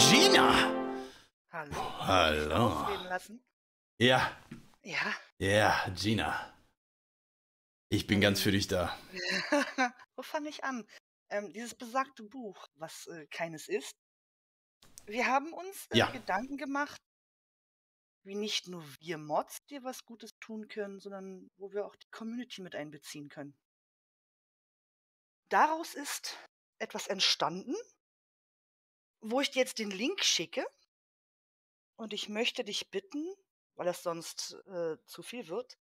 Gina! Hallo. Puh, hallo. Ja. Ja. Ja, Gina. Ich bin ganz für dich da. Wo fange ich an? Ähm, dieses besagte Buch, was äh, keines ist. Wir haben uns äh, ja. Gedanken gemacht, wie nicht nur wir Mods dir was Gutes tun können, sondern wo wir auch die Community mit einbeziehen können. Daraus ist etwas entstanden, wo ich dir jetzt den Link schicke. Und ich möchte dich bitten, weil das sonst äh, zu viel wird,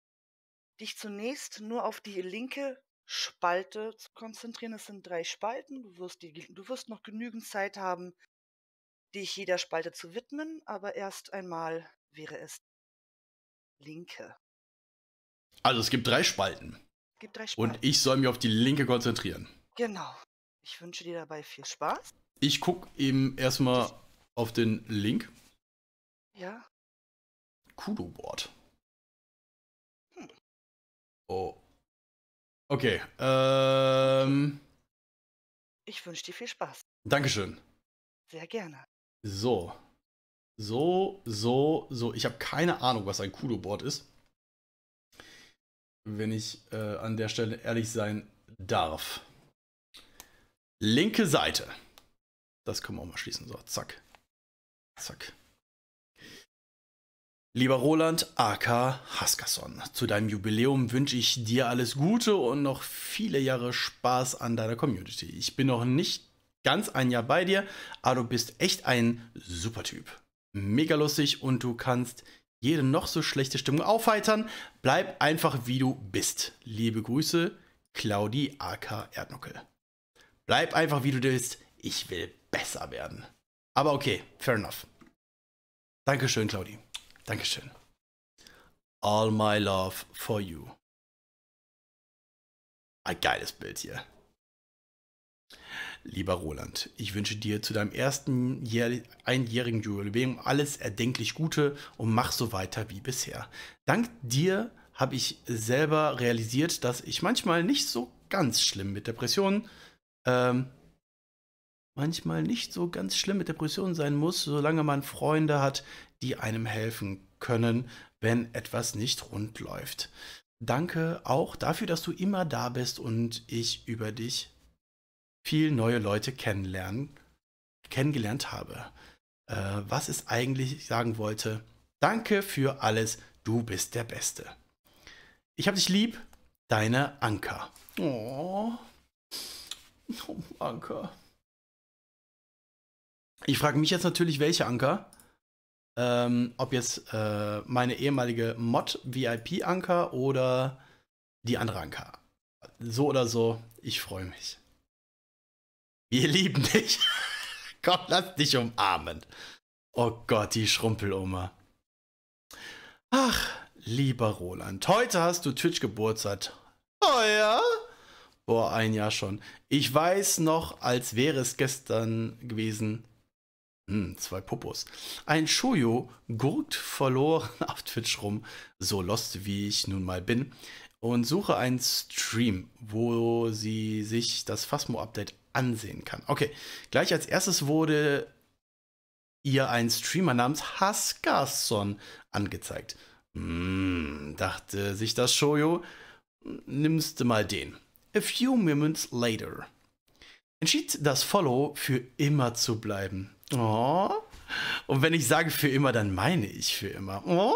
dich zunächst nur auf die linke Spalte zu konzentrieren. Es sind drei Spalten. Du wirst, die, du wirst noch genügend Zeit haben, dich jeder Spalte zu widmen, aber erst einmal wäre es linke. Also es gibt drei Spalten. Es gibt drei Spalten. Und ich soll mich auf die linke konzentrieren. Genau. Ich wünsche dir dabei viel Spaß. Ich gucke eben erstmal auf den Link. Ja. Kudo-Board. Hm. Oh. Okay. Ähm, ich wünsche dir viel Spaß. Dankeschön. Sehr gerne. So. So, so, so. Ich habe keine Ahnung, was ein Kudo-Board ist. Wenn ich äh, an der Stelle ehrlich sein darf. Linke Seite. Das können wir auch mal schließen. So, zack. Zack. Lieber Roland, AK Haskasson, zu deinem Jubiläum wünsche ich dir alles Gute und noch viele Jahre Spaß an deiner Community. Ich bin noch nicht ganz ein Jahr bei dir, aber du bist echt ein super Typ. Mega lustig und du kannst jede noch so schlechte Stimmung aufheitern. Bleib einfach wie du bist. Liebe Grüße, Claudi AK Erdnuckel. Bleib einfach wie du bist. Ich will besser werden. Aber okay, fair enough. Dankeschön, Claudi. Dankeschön. All my love for you. Ein geiles Bild hier. Lieber Roland, ich wünsche dir zu deinem ersten einjährigen Jubiläum alles erdenklich Gute und mach so weiter wie bisher. Dank dir habe ich selber realisiert, dass ich manchmal nicht so ganz schlimm mit Depressionen ähm, manchmal nicht so ganz schlimm mit Depressionen sein muss, solange man Freunde hat, die einem helfen können, wenn etwas nicht rund läuft. Danke auch dafür, dass du immer da bist und ich über dich viel neue Leute kennenlernen, kennengelernt habe. Äh, was ich eigentlich sagen wollte, danke für alles, du bist der Beste. Ich hab dich lieb, deine Anker. Oh, oh Anker. Ich frage mich jetzt natürlich, welche Anker. Ähm, ob jetzt äh, meine ehemalige Mod-VIP-Anker oder die andere Anker. So oder so, ich freue mich. Wir lieben dich. Komm, lass dich umarmen. Oh Gott, die Schrumpeloma. Ach, lieber Roland, heute hast du Twitch-Geburtstag. Oh ja? Boah, ein Jahr schon. Ich weiß noch, als wäre es gestern gewesen, hm, zwei Popos. Ein Shoyo gurkt verloren auf Twitch rum, so lost wie ich nun mal bin, und suche einen Stream, wo sie sich das Phasmo-Update ansehen kann. Okay, gleich als erstes wurde ihr ein Streamer namens Haskarson angezeigt. Hm, dachte sich das Shoyo, nimmst du mal den. A few moments later. Entschied das Follow für immer zu bleiben. Oh. Und wenn ich sage für immer, dann meine ich für immer. Oh.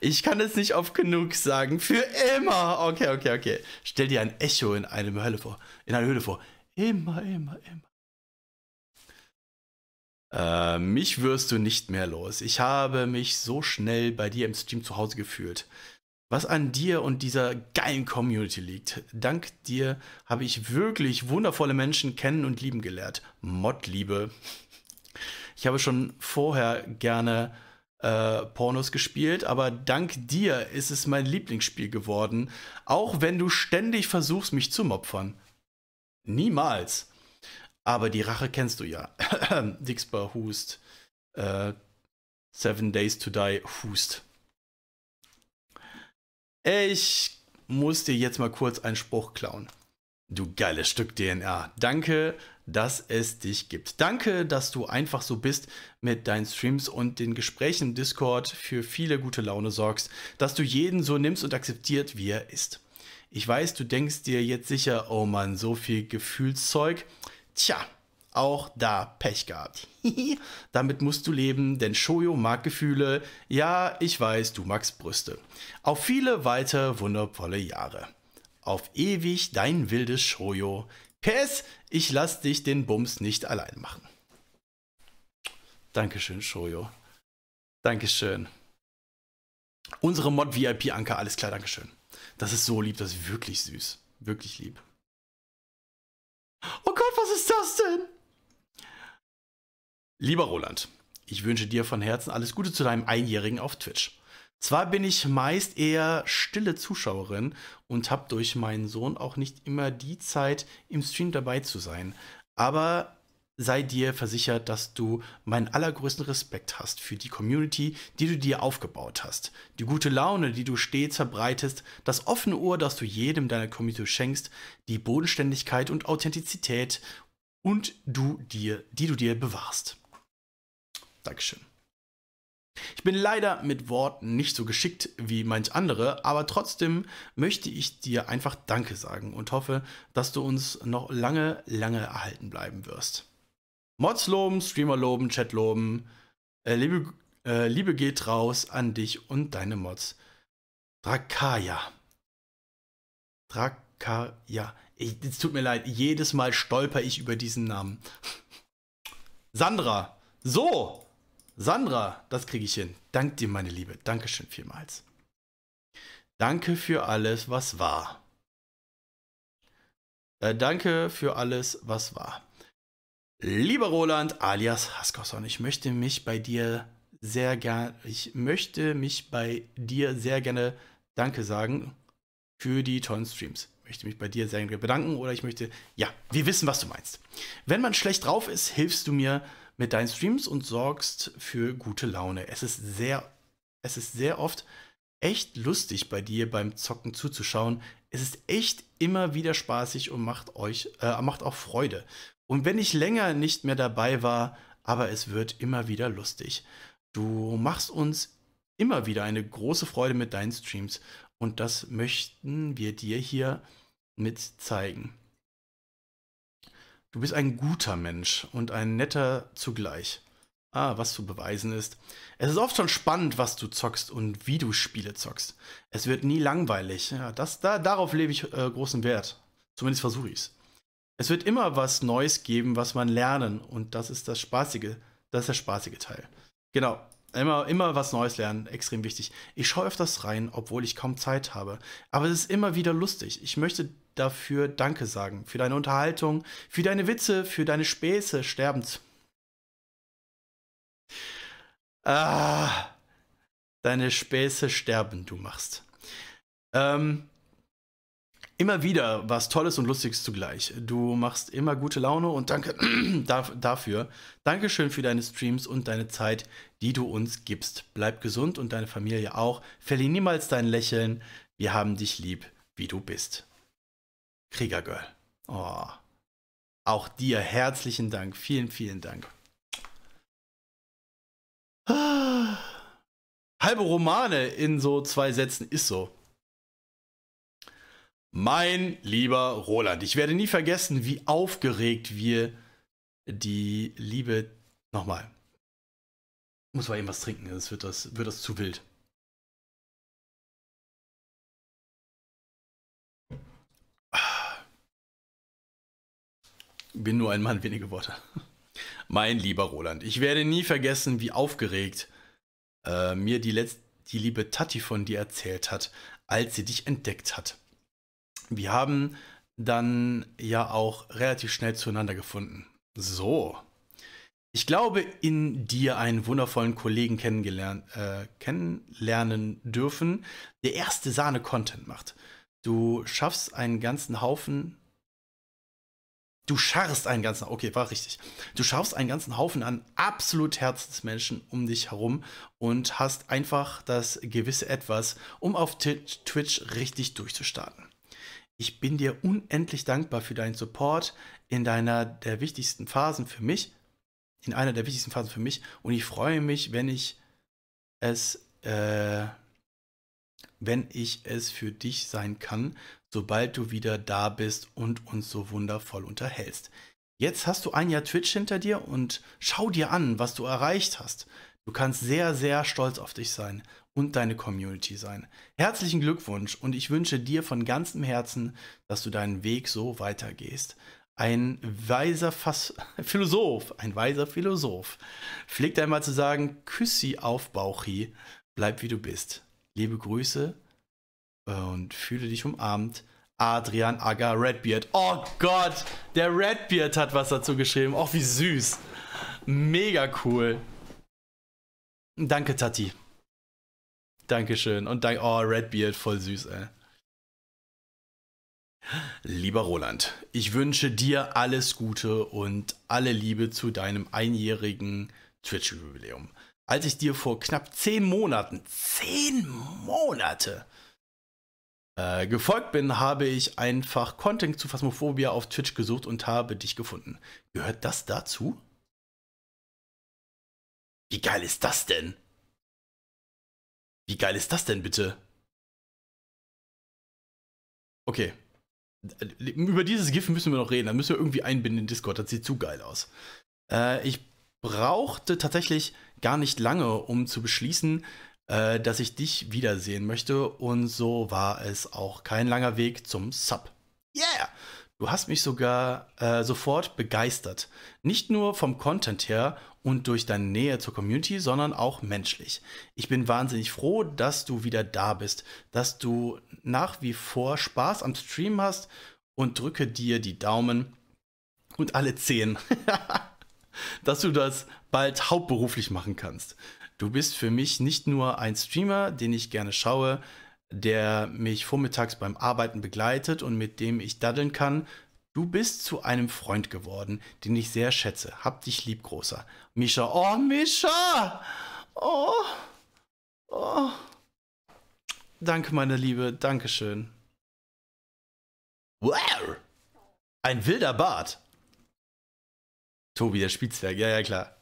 Ich kann es nicht oft genug sagen. Für immer. Okay, okay, okay. Stell dir ein Echo in einem Hölle vor. In einer Höhle vor. Immer, immer, immer. Äh, mich wirst du nicht mehr los. Ich habe mich so schnell bei dir im Stream zu Hause gefühlt. Was an dir und dieser geilen Community liegt. Dank dir habe ich wirklich wundervolle Menschen kennen und lieben gelernt. Mod-Liebe. Ich habe schon vorher gerne äh, Pornos gespielt, aber dank dir ist es mein Lieblingsspiel geworden, auch wenn du ständig versuchst, mich zu mopfern. Niemals. Aber die Rache kennst du ja. Dixbar Hust. Äh, Seven Days to Die Hust. Ich muss dir jetzt mal kurz einen Spruch klauen. Du geiles Stück DNA. Danke, dass es dich gibt. Danke, dass du einfach so bist mit deinen Streams und den Gesprächen im Discord für viele gute Laune sorgst, dass du jeden so nimmst und akzeptiert, wie er ist. Ich weiß, du denkst dir jetzt sicher, oh Mann, so viel Gefühlszeug. Tja, auch da Pech gehabt. Damit musst du leben, denn Shoyo mag Gefühle. Ja, ich weiß, du magst Brüste. Auf viele weitere wundervolle Jahre. Auf ewig dein wildes Shoyo. PS, ich lass dich den Bums nicht allein machen. Dankeschön, Shoyo. Dankeschön. Unsere Mod VIP Anker, alles klar, Dankeschön. Das ist so lieb, das ist wirklich süß. Wirklich lieb. Oh Gott, was ist das denn? Lieber Roland, ich wünsche dir von Herzen alles Gute zu deinem Einjährigen auf Twitch. Zwar bin ich meist eher stille Zuschauerin und habe durch meinen Sohn auch nicht immer die Zeit, im Stream dabei zu sein, aber sei dir versichert, dass du meinen allergrößten Respekt hast für die Community, die du dir aufgebaut hast, die gute Laune, die du stets verbreitest, das offene Ohr, das du jedem deiner Community schenkst, die Bodenständigkeit und Authentizität und du dir, die du dir bewahrst. Dankeschön. Ich bin leider mit Worten nicht so geschickt wie manch andere, aber trotzdem möchte ich dir einfach Danke sagen und hoffe, dass du uns noch lange, lange erhalten bleiben wirst. Mods loben, Streamer loben, Chat loben. Äh, liebe, äh, liebe geht raus an dich und deine Mods. Drakaya. Drakaya. Es tut mir leid, jedes Mal stolper ich über diesen Namen. Sandra. So, Sandra, das kriege ich hin. Dank dir, meine Liebe. Dankeschön vielmals. Danke für alles, was war. Äh, danke für alles, was war. Lieber Roland, alias Haskosson, ich möchte mich bei dir sehr gerne, ich möchte mich bei dir sehr gerne Danke sagen für die tollen Streams. Ich möchte mich bei dir sehr gerne bedanken oder ich möchte, ja, wir wissen, was du meinst. Wenn man schlecht drauf ist, hilfst du mir mit deinen Streams und sorgst für gute Laune. Es ist sehr, es ist sehr oft echt lustig bei dir beim Zocken zuzuschauen. Es ist echt immer wieder spaßig und macht euch, äh, macht auch Freude. Und wenn ich länger nicht mehr dabei war, aber es wird immer wieder lustig. Du machst uns immer wieder eine große Freude mit deinen Streams und das möchten wir dir hier mit zeigen. Du bist ein guter Mensch und ein netter zugleich. Ah, was zu beweisen ist. Es ist oft schon spannend, was du zockst und wie du Spiele zockst. Es wird nie langweilig. Ja, das, da, darauf lebe ich äh, großen Wert. Zumindest versuche ich es. Es wird immer was Neues geben, was man lernen. Und das ist das Spaßige. Das ist der spaßige Teil. Genau. Immer, immer was Neues lernen, extrem wichtig. Ich schaue öfters rein, obwohl ich kaum Zeit habe. Aber es ist immer wieder lustig. Ich möchte dafür Danke sagen. Für deine Unterhaltung, für deine Witze, für deine Späße, sterbend. Ah, deine Späße sterben, du machst. Ähm, immer wieder was Tolles und Lustiges zugleich. Du machst immer gute Laune und danke dafür. Dankeschön für deine Streams und deine Zeit, die du uns gibst. Bleib gesund und deine Familie auch. Verlier niemals dein Lächeln. Wir haben dich lieb, wie du bist. Kriegergirl. Oh. Auch dir herzlichen Dank. Vielen, vielen Dank. Halbe Romane in so zwei Sätzen ist so. Mein lieber Roland, ich werde nie vergessen, wie aufgeregt wir die liebe. Nochmal. Muss mal eben was trinken, sonst wird das, wird das zu wild. bin nur ein Mann, wenige Worte. Mein lieber Roland, ich werde nie vergessen, wie aufgeregt äh, mir die, Letz die liebe Tati von dir erzählt hat, als sie dich entdeckt hat. Wir haben dann ja auch relativ schnell zueinander gefunden. So. Ich glaube, in dir einen wundervollen Kollegen kennengelernt, äh, kennenlernen dürfen, der erste Sahne Content macht. Du schaffst einen ganzen Haufen Du scharrst einen ganzen, okay, war richtig. Du schaffst einen ganzen Haufen an absolut Herzensmenschen um dich herum und hast einfach das gewisse Etwas, um auf Twitch richtig durchzustarten. Ich bin dir unendlich dankbar für deinen Support in deiner der wichtigsten Phasen für mich, in einer der wichtigsten Phasen für mich und ich freue mich, wenn ich es, äh, wenn ich es für dich sein kann, sobald du wieder da bist und uns so wundervoll unterhältst. Jetzt hast du ein Jahr Twitch hinter dir und schau dir an, was du erreicht hast. Du kannst sehr, sehr stolz auf dich sein und deine Community sein. Herzlichen Glückwunsch und ich wünsche dir von ganzem Herzen, dass du deinen Weg so weitergehst. Ein weiser Fass Philosoph, ein weiser Philosoph pflegt einmal zu sagen, Küssi auf Bauchi, bleib wie du bist. Liebe Grüße, und fühle dich umarmt. Adrian Aga Redbeard. Oh Gott, der Redbeard hat was dazu geschrieben. Oh, wie süß. Mega cool. Danke, Tati. Dankeschön. Und danke. Oh, Redbeard, voll süß, ey. Lieber Roland, ich wünsche dir alles Gute und alle Liebe zu deinem einjährigen Twitch-Jubiläum. Als ich dir vor knapp zehn Monaten, zehn Monate, äh, gefolgt bin, habe ich einfach Content zu Phasmophobia auf Twitch gesucht und habe dich gefunden. Gehört das dazu? Wie geil ist das denn? Wie geil ist das denn bitte? Okay. Äh, über dieses GIF müssen wir noch reden. Dann müssen wir irgendwie einbinden in Discord. Das sieht zu geil aus. Äh, ich brauchte tatsächlich gar nicht lange, um zu beschließen, äh, dass ich dich wiedersehen möchte. Und so war es auch kein langer Weg zum Sub. Yeah! Du hast mich sogar äh, sofort begeistert. Nicht nur vom Content her und durch deine Nähe zur Community, sondern auch menschlich. Ich bin wahnsinnig froh, dass du wieder da bist, dass du nach wie vor Spaß am Stream hast und drücke dir die Daumen und alle Zehen, dass du das bald hauptberuflich machen kannst. Du bist für mich nicht nur ein Streamer, den ich gerne schaue, der mich vormittags beim Arbeiten begleitet und mit dem ich daddeln kann. Du bist zu einem Freund geworden, den ich sehr schätze. Hab dich lieb, Großer. Mischa. Oh, Mischa! Oh! Oh! Danke, meine Liebe. Dankeschön. Wow! Ein wilder Bart. Tobi, der Spitzwerk, Ja, ja, klar.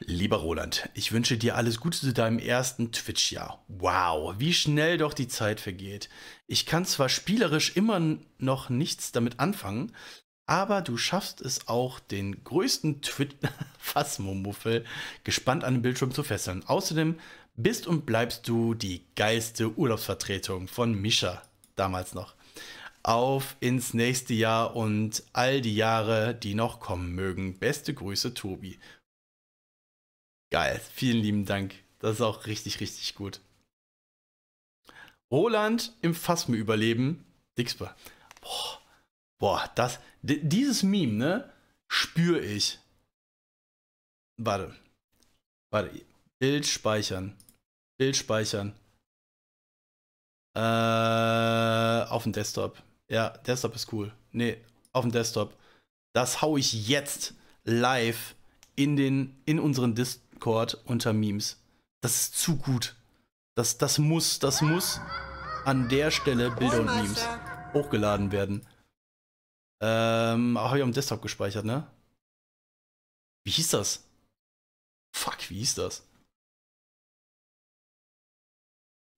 Lieber Roland, ich wünsche dir alles Gute zu deinem ersten Twitch-Jahr. Wow, wie schnell doch die Zeit vergeht. Ich kann zwar spielerisch immer noch nichts damit anfangen, aber du schaffst es auch, den größten Twitch-Fassmuffel gespannt an den Bildschirm zu fesseln. Außerdem bist und bleibst du die geilste Urlaubsvertretung von Mischa damals noch. Auf ins nächste Jahr und all die Jahre, die noch kommen mögen. Beste Grüße, Tobi. Geil, vielen lieben Dank. Das ist auch richtig, richtig gut. Roland im Phasme überleben. Dixper. Boah, boah, das, dieses Meme, ne, spüre ich. Warte. Warte. Bild speichern. Bild speichern. Äh, auf dem Desktop. Ja, Desktop ist cool. Nee, auf dem Desktop. Das hau ich jetzt live in den, in unseren Dis Ripcord unter Memes. Das ist zu gut. Das, das muss, das muss an der Stelle Bilder und Memes hochgeladen werden. Ähm, auch habe ich am Desktop gespeichert, ne? Wie hieß das? Fuck, wie hieß das?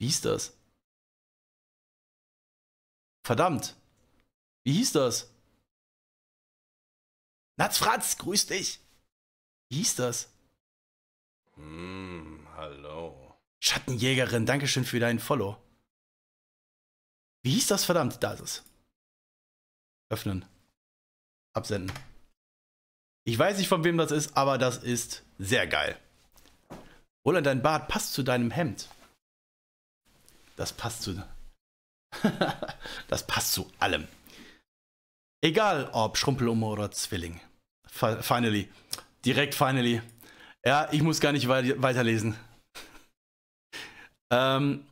Wie hieß das? Verdammt. Wie hieß das? Natz Franz, grüß dich. Wie hieß das? Mm, hallo. Schattenjägerin, Dankeschön für deinen Follow. Wie hieß das verdammt? Da ist es. Öffnen. Absenden. Ich weiß nicht, von wem das ist, aber das ist sehr geil. Roland, dein Bart passt zu deinem Hemd. Das passt zu. das passt zu allem. Egal ob Schrumpelummer oder Zwilling. Finally. Direkt finally. Ja, ich muss gar nicht wei weiterlesen. ähm,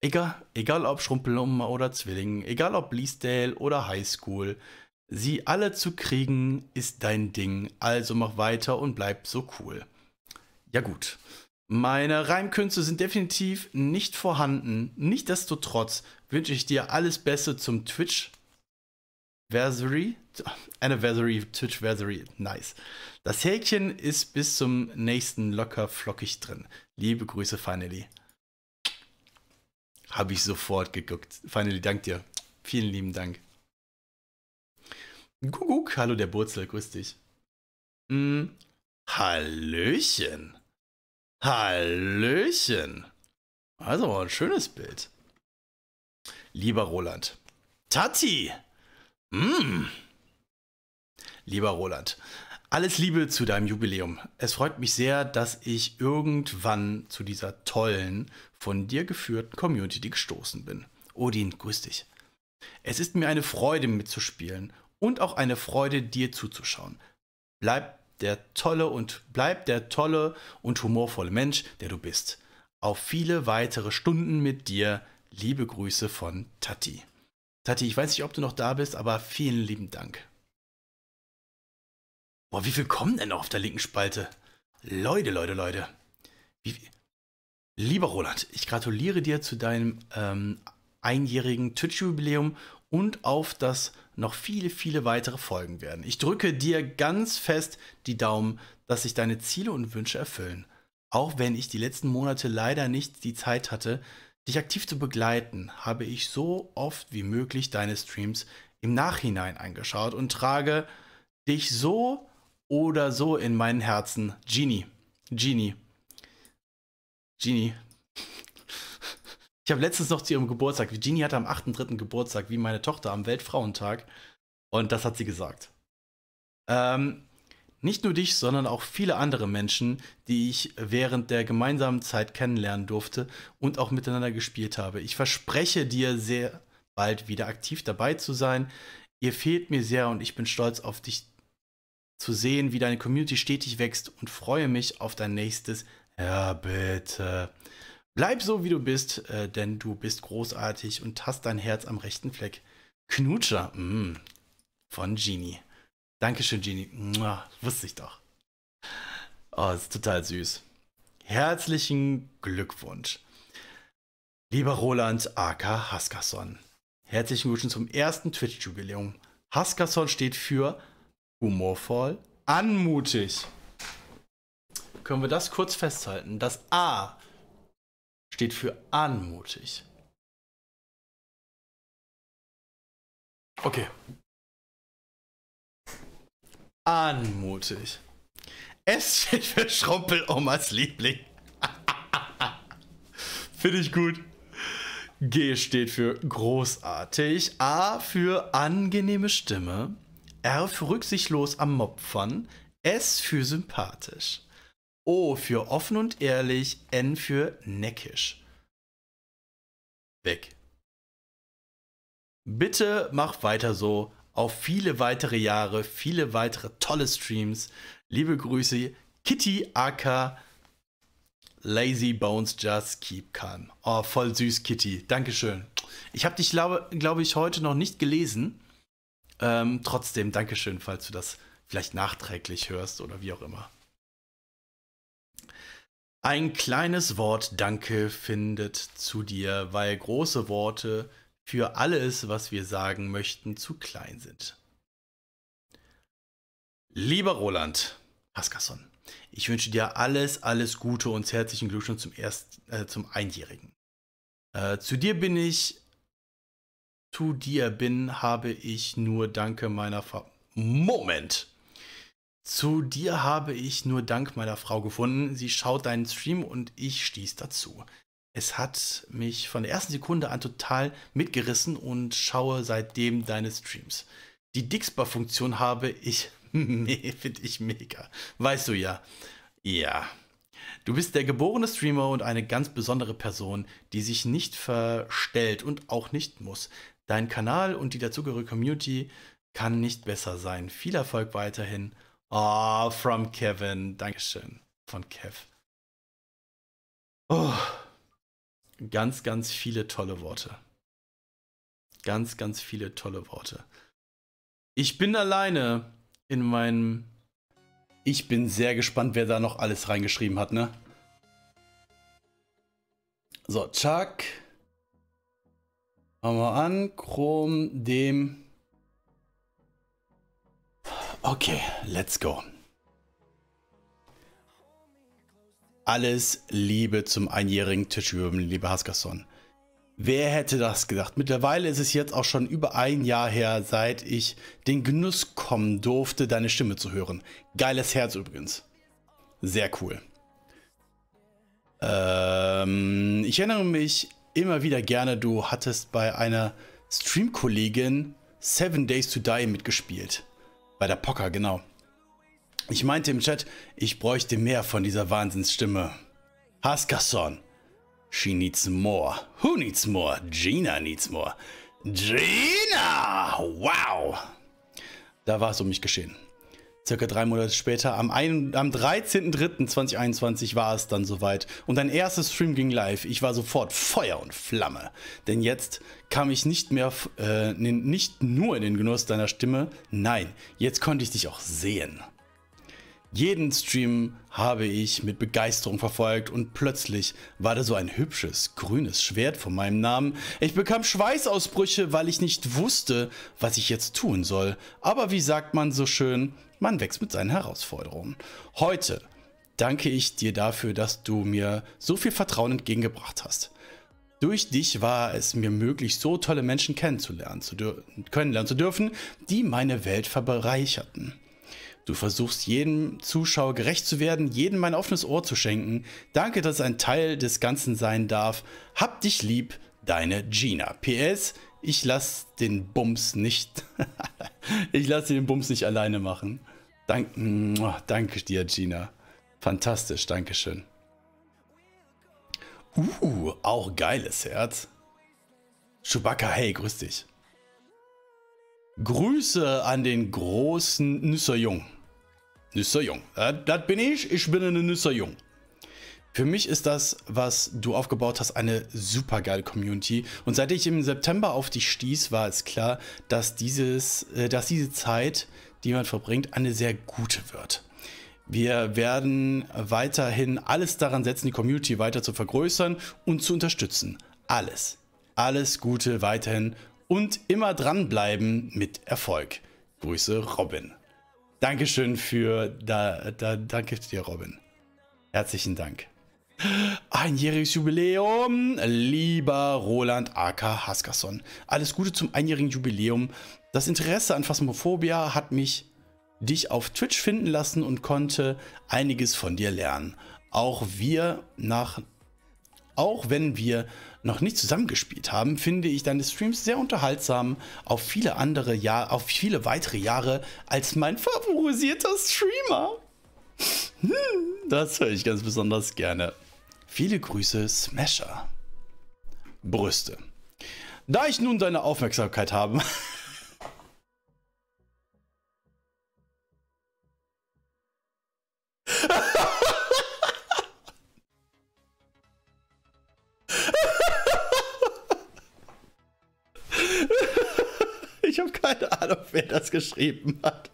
egal, egal ob Schrumpelnummer oder Zwilling, egal ob Bleasdale oder Highschool, sie alle zu kriegen ist dein Ding, also mach weiter und bleib so cool. Ja gut. Meine Reimkünste sind definitiv nicht vorhanden. Nichtsdestotrotz wünsche ich dir alles Beste zum Twitch Versary. Anniversary, Twitch Versary, nice. Das Häkchen ist bis zum nächsten locker flockig drin. Liebe Grüße, Finally. Habe ich sofort geguckt. Finally, dank dir. Vielen lieben Dank. Guguck, hallo der Burzel, grüß dich. Hm, Hallöchen. Hallöchen. Also, ein schönes Bild. Lieber Roland. Tati! Mm. Lieber Roland, alles Liebe zu deinem Jubiläum. Es freut mich sehr, dass ich irgendwann zu dieser tollen, von dir geführten Community gestoßen bin. Odin, grüß dich. Es ist mir eine Freude mitzuspielen und auch eine Freude, dir zuzuschauen. Bleib der tolle und bleib der tolle und humorvolle Mensch, der du bist. Auf viele weitere Stunden mit dir. Liebe Grüße von Tati. Tati, ich weiß nicht, ob du noch da bist, aber vielen lieben Dank. Boah, wie viel kommen denn noch auf der linken Spalte? Leute, Leute, Leute. Wie, Lieber Roland, ich gratuliere dir zu deinem ähm, einjährigen Twitch-Jubiläum und auf das noch viele, viele weitere Folgen werden. Ich drücke dir ganz fest die Daumen, dass sich deine Ziele und Wünsche erfüllen. Auch wenn ich die letzten Monate leider nicht die Zeit hatte, dich aktiv zu begleiten, habe ich so oft wie möglich deine Streams im Nachhinein angeschaut und trage dich so oder so in meinen Herzen. Genie. Genie. Genie. Ich habe letztens noch zu ihrem Geburtstag, Genie hatte am 8.3. Geburtstag, wie meine Tochter am Weltfrauentag. Und das hat sie gesagt. Ähm, nicht nur dich, sondern auch viele andere Menschen, die ich während der gemeinsamen Zeit kennenlernen durfte und auch miteinander gespielt habe. Ich verspreche dir sehr bald wieder aktiv dabei zu sein. Ihr fehlt mir sehr und ich bin stolz auf dich, zu sehen, wie deine Community stetig wächst und freue mich auf dein nächstes. Ja, bitte. Bleib so, wie du bist, äh, denn du bist großartig und hast dein Herz am rechten Fleck. Knutscher mm. von Genie. Dankeschön, Genie. Mua, wusste ich doch. Oh, ist total süß. Herzlichen Glückwunsch. Lieber Roland A.K. Haskasson, herzlichen Glückwunsch zum ersten Twitch-Jubiläum. Haskasson steht für humorvoll, anmutig. Können wir das kurz festhalten? Das A steht für anmutig. Okay. Anmutig. Es steht für Schrumpel-Omas Liebling. Finde ich gut. G steht für großartig. A für angenehme Stimme. R für rücksichtslos am Mopfern, S für sympathisch, O für offen und ehrlich, N für neckisch. Weg. Bitte mach weiter so, auf viele weitere Jahre, viele weitere tolle Streams. Liebe Grüße, Kitty aka Lazy Bones Just Keep Calm. Oh, voll süß, Kitty. Dankeschön. Ich habe dich, glaube glaub ich, heute noch nicht gelesen. Ähm, trotzdem, Dankeschön, falls du das vielleicht nachträglich hörst oder wie auch immer. Ein kleines Wort Danke findet zu dir, weil große Worte für alles, was wir sagen möchten, zu klein sind. Lieber Roland Haskasson, ich wünsche dir alles, alles Gute und herzlichen Glückwunsch zum, ersten, äh, zum Einjährigen. Äh, zu dir bin ich to dir bin, habe ich nur danke meiner Frau. Moment! Zu dir habe ich nur dank meiner Frau gefunden. Sie schaut deinen Stream und ich stieß dazu. Es hat mich von der ersten Sekunde an total mitgerissen und schaue seitdem deine Streams. Die Dixbar-Funktion habe ich, finde ich mega. Weißt du ja. Ja. Du bist der geborene Streamer und eine ganz besondere Person, die sich nicht verstellt und auch nicht muss. Dein Kanal und die dazugehörige Community kann nicht besser sein. Viel Erfolg weiterhin. Oh, from Kevin. Dankeschön. Von Kev. Oh, ganz, ganz viele tolle Worte. Ganz, ganz viele tolle Worte. Ich bin alleine in meinem... Ich bin sehr gespannt, wer da noch alles reingeschrieben hat, ne? So, Chuck. Fangen wir an. Chrom, dem. Okay, let's go. Alles Liebe zum einjährigen Tischüben, liebe Haskerson. Wer hätte das gedacht? Mittlerweile ist es jetzt auch schon über ein Jahr her, seit ich den Genuss kommen durfte, deine Stimme zu hören. Geiles Herz übrigens. Sehr cool. Ähm, ich erinnere mich immer wieder gerne. Du hattest bei einer Stream-Kollegin Seven Days to Die mitgespielt. Bei der Poker, genau. Ich meinte im Chat, ich bräuchte mehr von dieser Wahnsinnsstimme. Haskerson. She needs more. Who needs more? Gina needs more. Gina! Wow! Da war es um mich geschehen. Circa drei Monate später, am, am 13.03.2021 war es dann soweit und dein erstes Stream ging live. Ich war sofort Feuer und Flamme, denn jetzt kam ich nicht mehr, äh, nicht nur in den Genuss deiner Stimme, nein, jetzt konnte ich dich auch sehen. Jeden Stream habe ich mit Begeisterung verfolgt und plötzlich war da so ein hübsches grünes Schwert vor meinem Namen. Ich bekam Schweißausbrüche, weil ich nicht wusste, was ich jetzt tun soll. Aber wie sagt man so schön, man wächst mit seinen Herausforderungen. Heute danke ich dir dafür, dass du mir so viel Vertrauen entgegengebracht hast. Durch dich war es mir möglich, so tolle Menschen kennenzulernen zu, kennenlernen zu dürfen, die meine Welt verbereicherten. Du versuchst jedem Zuschauer gerecht zu werden, jedem mein offenes Ohr zu schenken. Danke, dass es ein Teil des Ganzen sein darf. Hab dich lieb, deine Gina. PS, ich lass den Bums nicht. ich lass den Bums nicht alleine machen. Dank, oh, danke dir, Gina. Fantastisch, Dankeschön. Uh, auch geiles Herz. Chewbacca, hey, grüß dich. Grüße an den großen Nüsserjung. Nüsser äh, das bin ich. Ich bin ein Nüsser Für mich ist das, was du aufgebaut hast, eine super geile Community. Und seit ich im September auf dich stieß, war es klar, dass, dieses, äh, dass diese Zeit, die man verbringt, eine sehr gute wird. Wir werden weiterhin alles daran setzen, die Community weiter zu vergrößern und zu unterstützen. Alles. Alles Gute weiterhin und immer dranbleiben mit Erfolg. Grüße Robin. Dankeschön für da, da danke dir, Robin. Herzlichen Dank. Einjähriges Jubiläum, lieber Roland A.K. Haskerson. Alles Gute zum einjährigen Jubiläum. Das Interesse an Phasmophobia hat mich dich auf Twitch finden lassen und konnte einiges von dir lernen. Auch wir nach auch wenn wir noch nicht zusammengespielt haben, finde ich deine Streams sehr unterhaltsam auf viele andere Jahre, auf viele weitere Jahre als mein favorisierter Streamer. Hm, das höre ich ganz besonders gerne. Viele Grüße, Smasher. Brüste. Da ich nun deine Aufmerksamkeit habe, das geschrieben hat.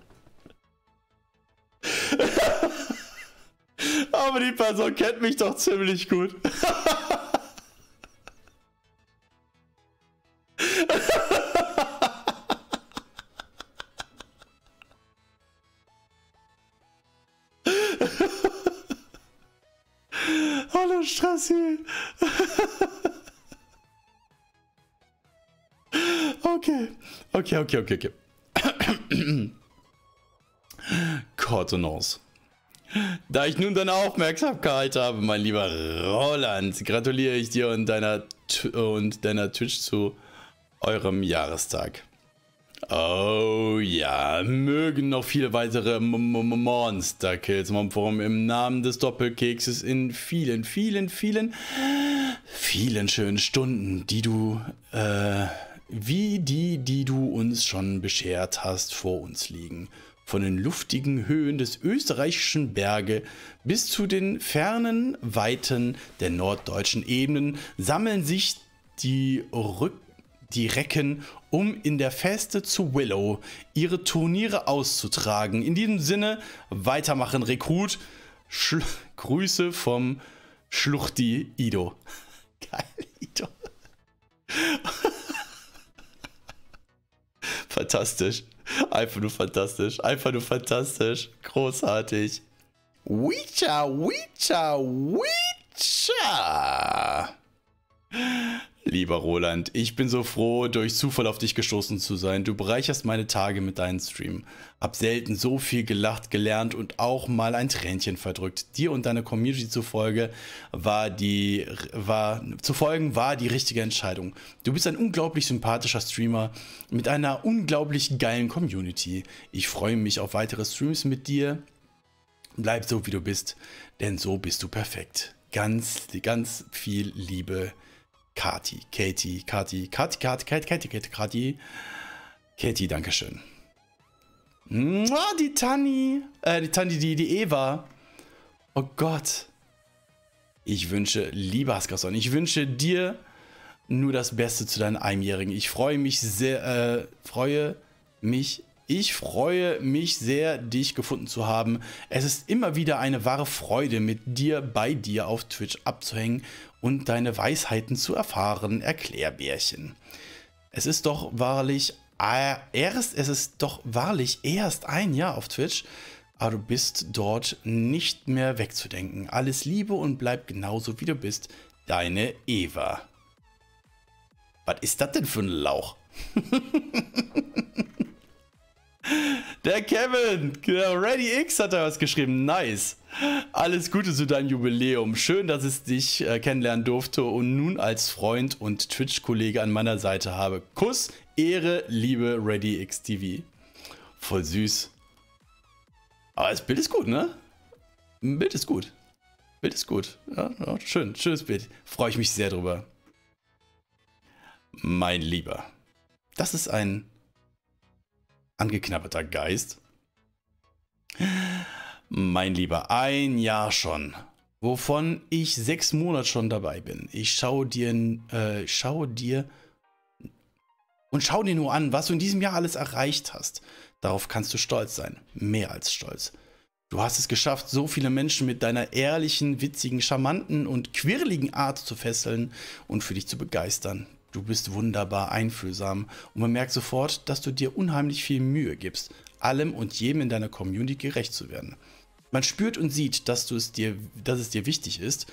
Aber die Person kennt mich doch ziemlich gut. Hallo Strassi. okay. Okay, okay, okay, okay. Kortenhaus. Da ich nun deine Aufmerksamkeit habe, mein lieber Roland, gratuliere ich dir und deiner, und deiner Twitch zu eurem Jahrestag. Oh ja, mögen noch viele weitere Monster-Kills im Forum im Namen des Doppelkekses in vielen, vielen, vielen, vielen schönen Stunden, die du äh, wie die, die du uns schon beschert hast, vor uns liegen. Von den luftigen Höhen des österreichischen Berge bis zu den fernen Weiten der norddeutschen Ebenen sammeln sich die, Rück die Recken, um in der Feste zu Willow ihre Turniere auszutragen. In diesem Sinne, weitermachen, Rekrut. Schl Grüße vom Schluchti Ido. Geil, Ido. Fantastisch. Einfach nur fantastisch. Einfach nur fantastisch. Großartig. Weecha, Weecha, Weecha. Lieber Roland, ich bin so froh, durch Zufall auf dich gestoßen zu sein. Du bereicherst meine Tage mit deinen Stream. Hab selten so viel gelacht, gelernt und auch mal ein Tränchen verdrückt. Dir und deiner Community zufolge war die war zu folgen war die richtige Entscheidung. Du bist ein unglaublich sympathischer Streamer mit einer unglaublich geilen Community. Ich freue mich auf weitere Streams mit dir. Bleib so wie du bist, denn so bist du perfekt. Ganz ganz viel Liebe. Kati, Katie, Kati, Kati, Kati, Kati, Kati, Kati, Kati, Katie, Dankeschön. Die Tanni, äh, die Tanni, die, die Eva. Oh Gott. Ich wünsche, lieber Haskasson, ich wünsche dir nur das Beste zu deinen Einjährigen. Ich freue mich sehr, äh, freue mich sehr ich freue mich sehr, dich gefunden zu haben. Es ist immer wieder eine wahre Freude, mit dir bei dir auf Twitch abzuhängen und deine Weisheiten zu erfahren, Erklärbärchen. Es ist doch wahrlich äh, erst, es ist doch wahrlich erst ein Jahr auf Twitch, aber du bist dort nicht mehr wegzudenken. Alles Liebe und bleib genauso wie du bist, deine Eva. Was ist das denn für ein Lauch? Der Kevin, genau, Ready X hat da was geschrieben. Nice. Alles Gute zu deinem Jubiläum. Schön, dass ich dich äh, kennenlernen durfte und nun als Freund und Twitch-Kollege an meiner Seite habe. Kuss, Ehre, Liebe, Ready X TV. Voll süß. Aber das Bild ist gut, ne? Bild ist gut. Bild ist gut. Ja, ja, schön, schönes Bild. Freue ich mich sehr drüber. Mein Lieber. Das ist ein Angeknabberter Geist. Mein Lieber, ein Jahr schon. Wovon ich sechs Monate schon dabei bin. Ich schaue dir, äh, schaue dir und schau dir nur an, was du in diesem Jahr alles erreicht hast. Darauf kannst du stolz sein. Mehr als stolz. Du hast es geschafft, so viele Menschen mit deiner ehrlichen, witzigen, charmanten und quirligen Art zu fesseln und für dich zu begeistern. Du bist wunderbar einfühlsam und man merkt sofort, dass du dir unheimlich viel Mühe gibst, allem und jedem in deiner Community gerecht zu werden. Man spürt und sieht, dass, du es dir, dass es dir wichtig ist,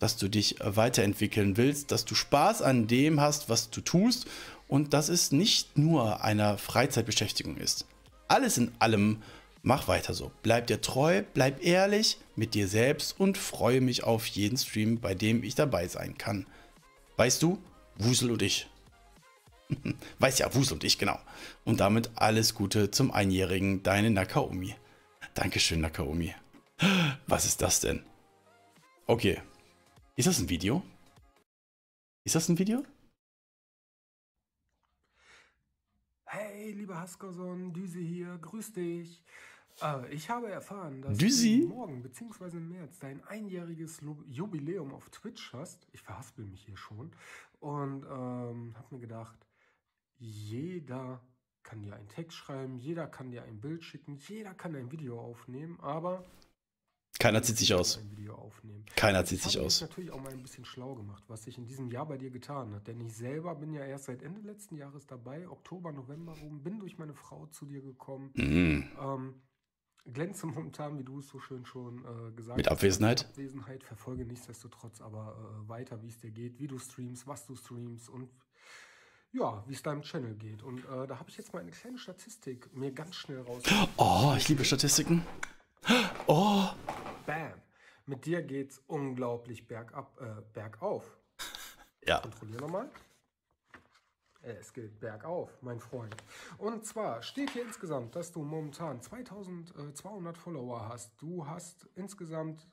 dass du dich weiterentwickeln willst, dass du Spaß an dem hast, was du tust und dass es nicht nur eine Freizeitbeschäftigung ist. Alles in allem, mach weiter so. Bleib dir treu, bleib ehrlich mit dir selbst und freue mich auf jeden Stream, bei dem ich dabei sein kann. Weißt du, Wusel und ich. Weiß ja, Wusel und ich, genau. Und damit alles Gute zum Einjährigen, deine Nakaomi. Dankeschön, Nakaomi. Was ist das denn? Okay. Ist das ein Video? Ist das ein Video? Hey, lieber Haskerson, Düse hier, grüß dich. Äh, ich habe erfahren, dass Düsi? du morgen bzw. im März dein einjähriges Jubiläum auf Twitch hast. Ich verhaspel mich hier schon und ähm, habe mir gedacht, jeder kann dir einen Text schreiben, jeder kann dir ein Bild schicken, jeder kann ein Video aufnehmen, aber keiner zieht sich aus. Keiner zieht sich aus. Ich habe natürlich auch mal ein bisschen schlau gemacht, was sich in diesem Jahr bei dir getan hat. Denn ich selber bin ja erst seit Ende letzten Jahres dabei, Oktober, November rum, bin durch meine Frau zu dir gekommen. Mhm. Ähm, glänze momentan, wie du es so schön schon äh, gesagt Mit hast. Mit Abwesenheit? Abwesenheit verfolge nichtsdestotrotz aber äh, weiter, wie es dir geht, wie du streamst, was du streamst und ja, wie es deinem Channel geht. Und äh, da habe ich jetzt mal eine kleine Statistik mir ganz schnell raus. Oh, ich liebe Statistiken. Oh. Bam. Mit dir geht's unglaublich bergab, äh, bergauf. Ja. Kontrollier nochmal. Es geht bergauf, mein Freund. Und zwar steht hier insgesamt, dass du momentan 2200 Follower hast. Du hast insgesamt,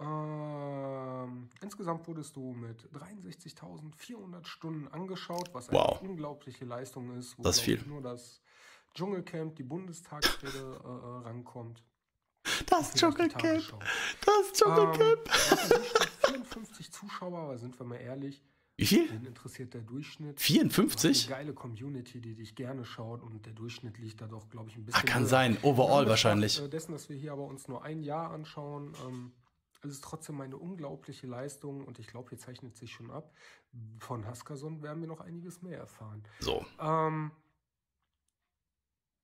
äh, insgesamt wurdest du mit 63.400 Stunden angeschaut, was eine wow. unglaubliche Leistung ist. Wo das viel. Nur das Dschungelcamp, die Bundestagsrede äh, äh rankommt. Das Dschungelcamp. Das Dschungelcamp. Ähm, 54 Zuschauer, sind wir mal ehrlich wie viel? Den interessiert der Durchschnitt. 54? eine geile Community, die dich gerne schaut und der Durchschnitt liegt da doch, glaube ich, ein ah, bisschen. Ach, kann höher. sein, overall ja, wahrscheinlich. Äh, dessen, dass wir hier aber uns nur ein Jahr anschauen, ähm, es ist trotzdem eine unglaubliche Leistung und ich glaube, hier zeichnet sich schon ab. Von Haskerson werden wir noch einiges mehr erfahren. So. Ähm,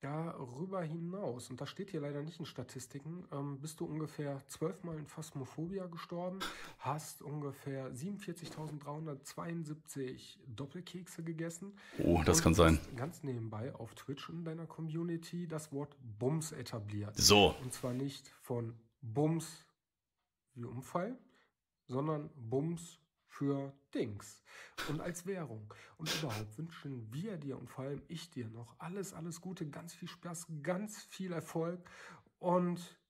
Darüber hinaus, und das steht hier leider nicht in Statistiken, ähm, bist du ungefähr zwölfmal in Phasmophobia gestorben, hast ungefähr 47.372 Doppelkekse gegessen. Oh, das und kann sein. Ganz nebenbei auf Twitch in deiner Community das Wort Bums etabliert. So. Und zwar nicht von Bums wie Unfall, sondern Bums für Dings und als Währung. Und überhaupt wünschen wir dir und vor allem ich dir noch alles, alles Gute, ganz viel Spaß, ganz viel Erfolg. Und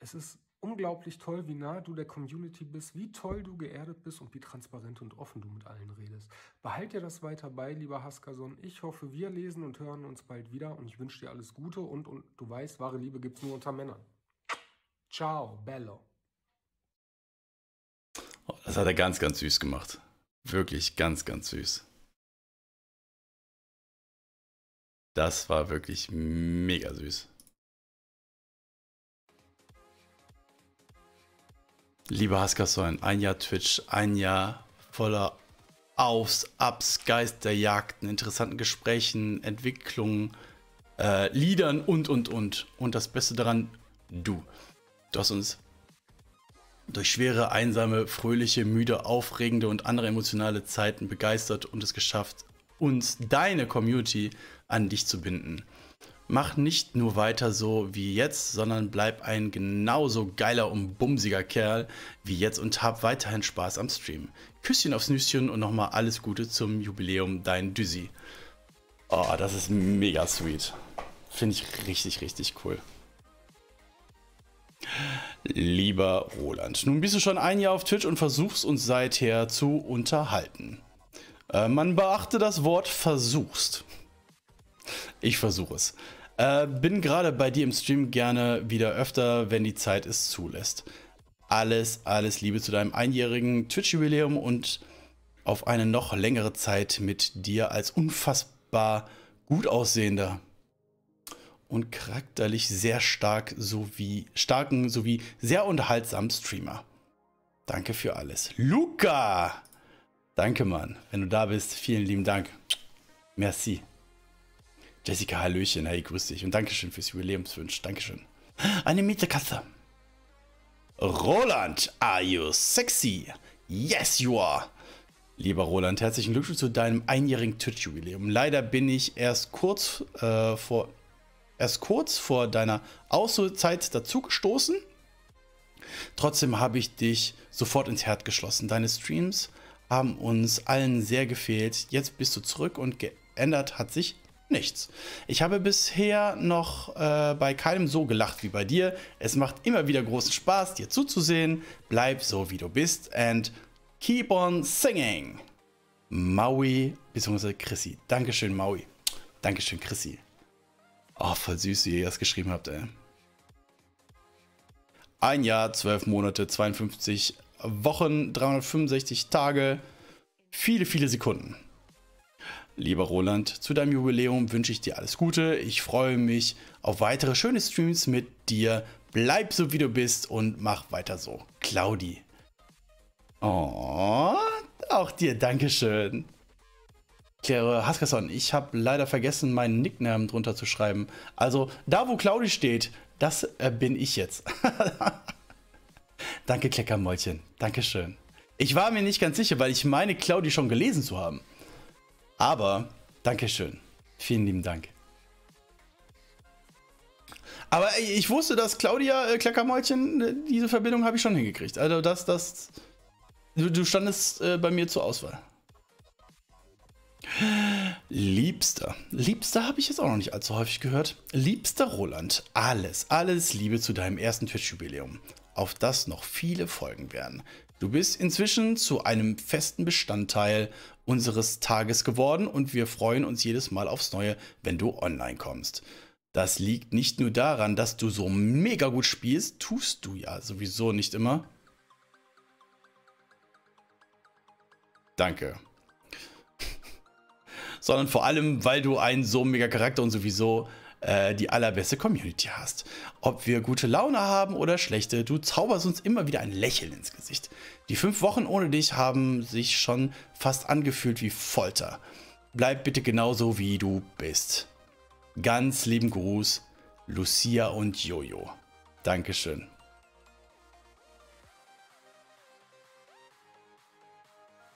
es ist unglaublich toll, wie nah du der Community bist, wie toll du geerdet bist und wie transparent und offen du mit allen redest. Behalt dir das weiter bei, lieber Haskerson. Ich hoffe, wir lesen und hören uns bald wieder und ich wünsche dir alles Gute und, und du weißt, wahre Liebe gibt es nur unter Männern. Ciao, bello. Das hat er ganz, ganz süß gemacht. Wirklich ganz, ganz süß. Das war wirklich mega süß. Lieber Haskasson, ein Jahr Twitch, ein Jahr voller Aufs, Abs, Geisterjagden, interessanten Gesprächen, Entwicklungen, äh, Liedern und, und, und. Und das Beste daran, du. Du hast uns durch schwere, einsame, fröhliche, müde, aufregende und andere emotionale Zeiten begeistert und es geschafft, uns, deine Community, an dich zu binden. Mach nicht nur weiter so wie jetzt, sondern bleib ein genauso geiler und bumsiger Kerl wie jetzt und hab weiterhin Spaß am Stream. Küsschen aufs Nüsschen und nochmal alles Gute zum Jubiläum, dein Düsi. Oh, das ist mega sweet. Finde ich richtig, richtig cool. Lieber Roland, nun bist du schon ein Jahr auf Twitch und versuchst uns seither zu unterhalten. Äh, man beachte das Wort versuchst. Ich versuche es. Äh, bin gerade bei dir im Stream gerne wieder öfter, wenn die Zeit es zulässt. Alles, alles Liebe zu deinem einjährigen Twitch-Jubiläum und auf eine noch längere Zeit mit dir als unfassbar gut aussehender und charakterlich sehr stark sowie starken sowie sehr unterhaltsamen Streamer. Danke für alles. Luca! Danke, Mann. Wenn du da bist, vielen lieben Dank. Merci. Jessica, Hallöchen. Hey, grüß dich. Und Dankeschön fürs Jubiläumswünsch. Dankeschön. Eine Mieterkasse. Roland, are you sexy? Yes, you are. Lieber Roland, herzlichen Glückwunsch zu deinem einjährigen Twitch-Jubiläum. Leider bin ich erst kurz äh, vor erst kurz vor deiner Ausruhezeit dazugestoßen. Trotzdem habe ich dich sofort ins Herz geschlossen. Deine Streams haben uns allen sehr gefehlt. Jetzt bist du zurück und geändert hat sich nichts. Ich habe bisher noch äh, bei keinem so gelacht wie bei dir. Es macht immer wieder großen Spaß, dir zuzusehen. Bleib so, wie du bist and keep on singing. Maui bzw. Chrissy. Dankeschön, Maui. Dankeschön, Chrissy. Oh, voll süß, wie ihr das geschrieben habt, ey. Ein Jahr, zwölf Monate, 52 Wochen, 365 Tage, viele, viele Sekunden. Lieber Roland, zu deinem Jubiläum wünsche ich dir alles Gute. Ich freue mich auf weitere schöne Streams mit dir. Bleib so, wie du bist und mach weiter so. Claudi. Oh, auch dir Dankeschön. Claire Haskerson, ich habe leider vergessen, meinen Nicknamen drunter zu schreiben. Also da, wo Claudi steht, das äh, bin ich jetzt. Danke, Kleckermäulchen. Dankeschön. Ich war mir nicht ganz sicher, weil ich meine, Claudi schon gelesen zu haben. Aber, Dankeschön. Vielen lieben Dank. Aber ich wusste, dass Claudia äh, Kleckermäulchen, äh, diese Verbindung habe ich schon hingekriegt. Also das, das, du, du standest äh, bei mir zur Auswahl. Liebster. Liebster habe ich jetzt auch noch nicht allzu häufig gehört. Liebster Roland, alles, alles Liebe zu deinem ersten Twitch-Jubiläum, auf das noch viele folgen werden. Du bist inzwischen zu einem festen Bestandteil unseres Tages geworden und wir freuen uns jedes Mal aufs Neue, wenn du online kommst. Das liegt nicht nur daran, dass du so mega gut spielst, tust du ja sowieso nicht immer. Danke sondern vor allem, weil du einen so mega Charakter und sowieso äh, die allerbeste Community hast. Ob wir gute Laune haben oder schlechte, du zauberst uns immer wieder ein Lächeln ins Gesicht. Die fünf Wochen ohne dich haben sich schon fast angefühlt wie Folter. Bleib bitte genauso, wie du bist. Ganz lieben Gruß, Lucia und Jojo. Dankeschön.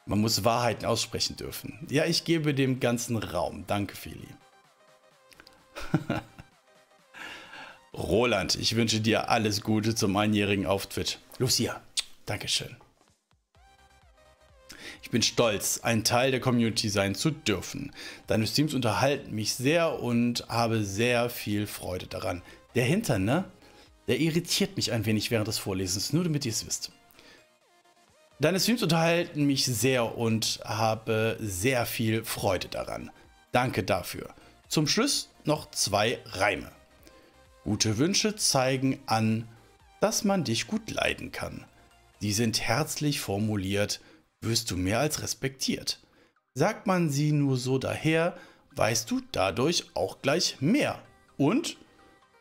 Man muss Wahrheiten aussprechen dürfen. Ja, ich gebe dem ganzen Raum. Danke, Feli. Roland, ich wünsche dir alles Gute zum einjährigen Auftritt. Lucia, Dankeschön. Ich bin stolz, ein Teil der Community sein zu dürfen. Deine Streams unterhalten mich sehr und habe sehr viel Freude daran. Der Hintern, ne? Der irritiert mich ein wenig während des Vorlesens, nur damit ihr es wisst. Deine Streams unterhalten mich sehr und habe sehr viel Freude daran. Danke dafür. Zum Schluss noch zwei Reime. Gute Wünsche zeigen an, dass man dich gut leiden kann. Sie sind herzlich formuliert, wirst du mehr als respektiert. Sagt man sie nur so daher, weißt du dadurch auch gleich mehr. Und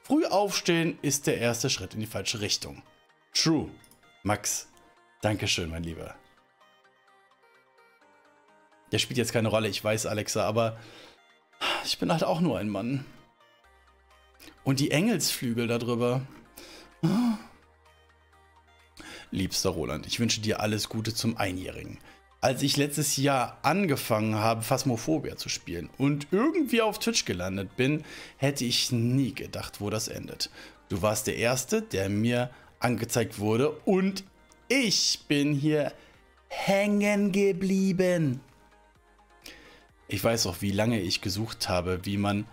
früh aufstehen ist der erste Schritt in die falsche Richtung. True. Max Dankeschön, mein Lieber. Der spielt jetzt keine Rolle, ich weiß, Alexa, aber ich bin halt auch nur ein Mann. Und die Engelsflügel darüber. Liebster Roland, ich wünsche dir alles Gute zum Einjährigen. Als ich letztes Jahr angefangen habe, Phasmophobia zu spielen und irgendwie auf Twitch gelandet bin, hätte ich nie gedacht, wo das endet. Du warst der Erste, der mir angezeigt wurde und ich bin hier hängen geblieben. Ich weiß auch, wie lange ich gesucht habe, wie man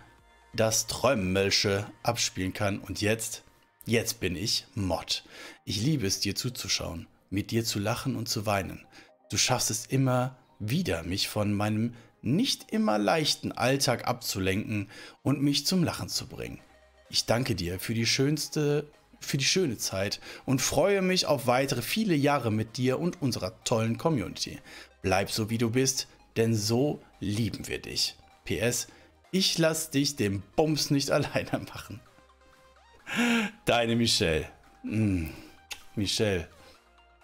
das Trömmelsche abspielen kann. Und jetzt, jetzt bin ich Mod. Ich liebe es, dir zuzuschauen, mit dir zu lachen und zu weinen. Du schaffst es immer wieder, mich von meinem nicht immer leichten Alltag abzulenken und mich zum Lachen zu bringen. Ich danke dir für die schönste für die schöne Zeit und freue mich auf weitere viele Jahre mit dir und unserer tollen Community. Bleib so wie du bist, denn so lieben wir dich. PS, ich lass dich den Bums nicht alleine machen. Deine Michelle. Mm, Michelle,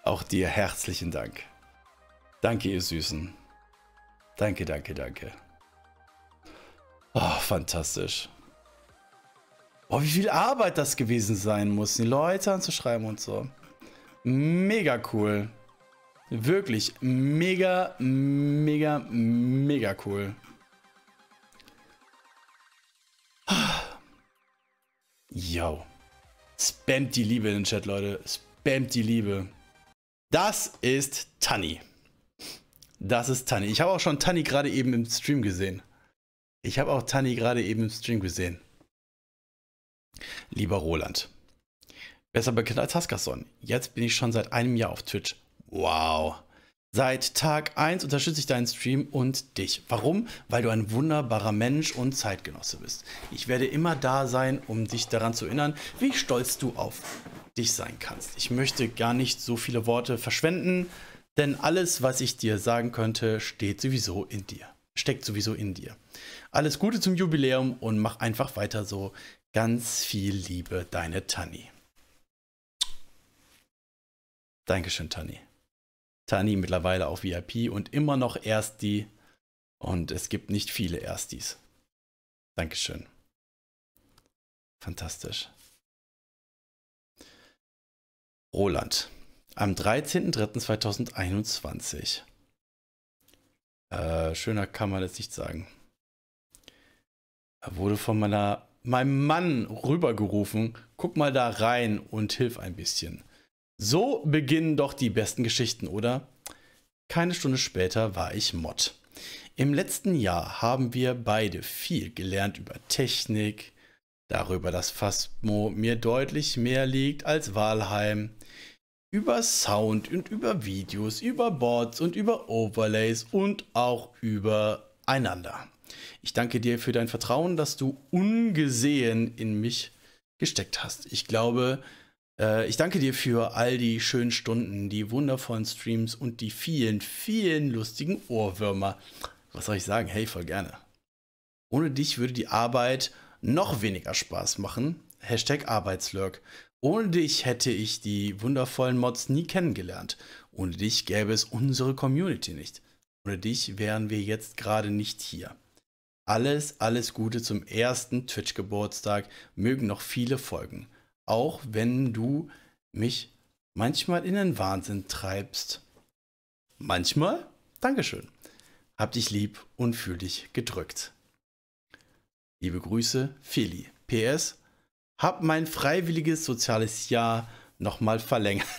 auch dir herzlichen Dank. Danke, ihr Süßen. Danke, danke, danke. Oh, fantastisch. Boah, wie viel Arbeit das gewesen sein muss, die Leute anzuschreiben und so. Mega cool. Wirklich mega, mega, mega cool. Yo. Spammt die Liebe in den Chat, Leute. Spammt die Liebe. Das ist Tanni. Das ist Tanni. Ich habe auch schon Tanni gerade eben im Stream gesehen. Ich habe auch Tanni gerade eben im Stream gesehen. Lieber Roland, besser bekannt als Haskerson, jetzt bin ich schon seit einem Jahr auf Twitch. Wow. Seit Tag 1 unterstütze ich deinen Stream und dich. Warum? Weil du ein wunderbarer Mensch und Zeitgenosse bist. Ich werde immer da sein, um dich daran zu erinnern, wie stolz du auf dich sein kannst. Ich möchte gar nicht so viele Worte verschwenden, denn alles, was ich dir sagen könnte, steht sowieso in dir. Steckt sowieso in dir. Alles Gute zum Jubiläum und mach einfach weiter so. Ganz viel Liebe, deine Tanni. Dankeschön, Tanni. Tanni mittlerweile auch VIP und immer noch Ersti. Und es gibt nicht viele Erstis. Dankeschön. Fantastisch. Roland. Am 13.03.2021. Äh, schöner kann man das nicht sagen. Er wurde von meiner meinem Mann rübergerufen, guck mal da rein und hilf ein bisschen. So beginnen doch die besten Geschichten, oder? Keine Stunde später war ich Mod. Im letzten Jahr haben wir beide viel gelernt über Technik, darüber, dass Fasmo mir deutlich mehr liegt als Walheim, über Sound und über Videos, über Boards und über Overlays und auch über einander. Ich danke dir für dein Vertrauen, das du ungesehen in mich gesteckt hast. Ich glaube, äh, ich danke dir für all die schönen Stunden, die wundervollen Streams und die vielen, vielen lustigen Ohrwürmer. Was soll ich sagen? Hey, voll gerne. Ohne dich würde die Arbeit noch weniger Spaß machen. Hashtag Arbeitslurk. Ohne dich hätte ich die wundervollen Mods nie kennengelernt. Ohne dich gäbe es unsere Community nicht. Ohne dich wären wir jetzt gerade nicht hier. Alles, alles Gute zum ersten Twitch-Geburtstag. Mögen noch viele folgen. Auch wenn du mich manchmal in den Wahnsinn treibst. Manchmal? Dankeschön. Hab dich lieb und fühl dich gedrückt. Liebe Grüße, Feli. PS, hab mein freiwilliges soziales Jahr nochmal verlängert.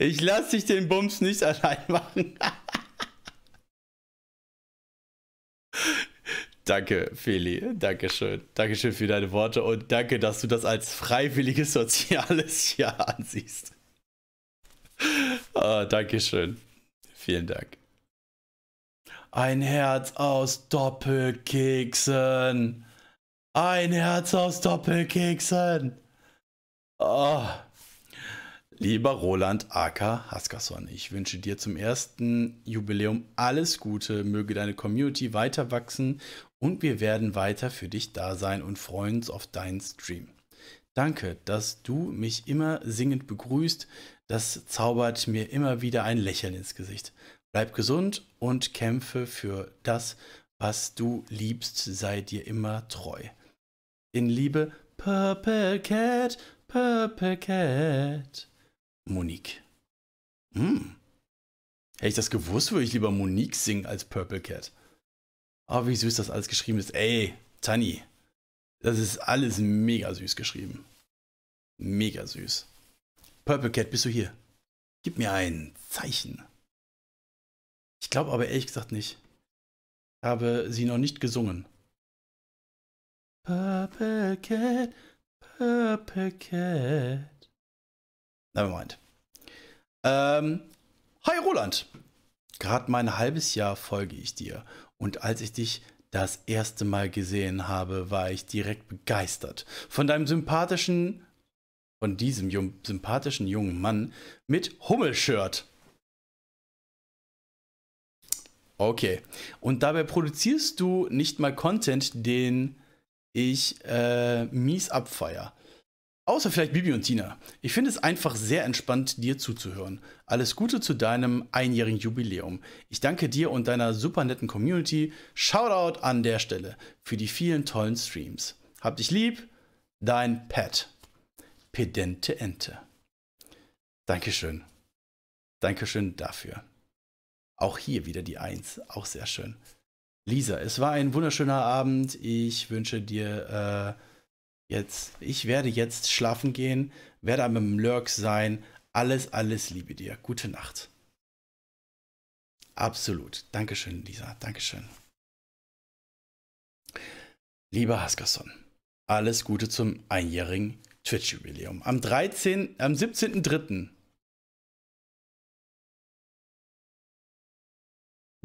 Ich lass dich den Bums nicht allein machen. Danke, Feli. Dankeschön. Dankeschön für deine Worte und danke, dass du das als freiwilliges soziales Jahr ansiehst. Oh, Dankeschön. Vielen Dank. Ein Herz aus Doppelkeksen. Ein Herz aus Doppelkeksen. Oh. Lieber Roland Aka Haskasson, ich wünsche dir zum ersten Jubiläum alles Gute, möge deine Community weiter wachsen und wir werden weiter für dich da sein und freuen uns auf deinen Stream. Danke, dass du mich immer singend begrüßt. Das zaubert mir immer wieder ein Lächeln ins Gesicht. Bleib gesund und kämpfe für das, was du liebst, sei dir immer treu. In Liebe, Purple Cat, Purple Cat. Monique. Hm. Hätte ich das gewusst, würde ich lieber Monique singen als Purple Cat. Oh, wie süß das alles geschrieben ist. Ey, Tani, das ist alles mega süß geschrieben. Mega süß. Purple Cat, bist du hier? Gib mir ein Zeichen. Ich glaube aber ehrlich gesagt nicht. Ich habe sie noch nicht gesungen. Purple Cat, Purple Cat. Nevermind. Ähm, hi Roland. Gerade mein halbes Jahr folge ich dir und als ich dich das erste Mal gesehen habe, war ich direkt begeistert von deinem sympathischen, von diesem jung, sympathischen jungen Mann mit Hummelshirt. Okay. Und dabei produzierst du nicht mal Content, den ich äh, mies abfeier. Außer vielleicht Bibi und Tina. Ich finde es einfach sehr entspannt, dir zuzuhören. Alles Gute zu deinem einjährigen Jubiläum. Ich danke dir und deiner super netten Community. Shoutout an der Stelle für die vielen tollen Streams. Hab dich lieb, dein Pat. Pedente Ente. Dankeschön. Dankeschön dafür. Auch hier wieder die Eins. Auch sehr schön. Lisa, es war ein wunderschöner Abend. Ich wünsche dir. Äh, jetzt, ich werde jetzt schlafen gehen, werde am im Lurk sein. Alles, alles liebe dir. Gute Nacht. Absolut. Dankeschön, Lisa. Dankeschön. Lieber Haskerson, alles Gute zum einjährigen Twitch-Jubiläum. Am 13., am 17.03.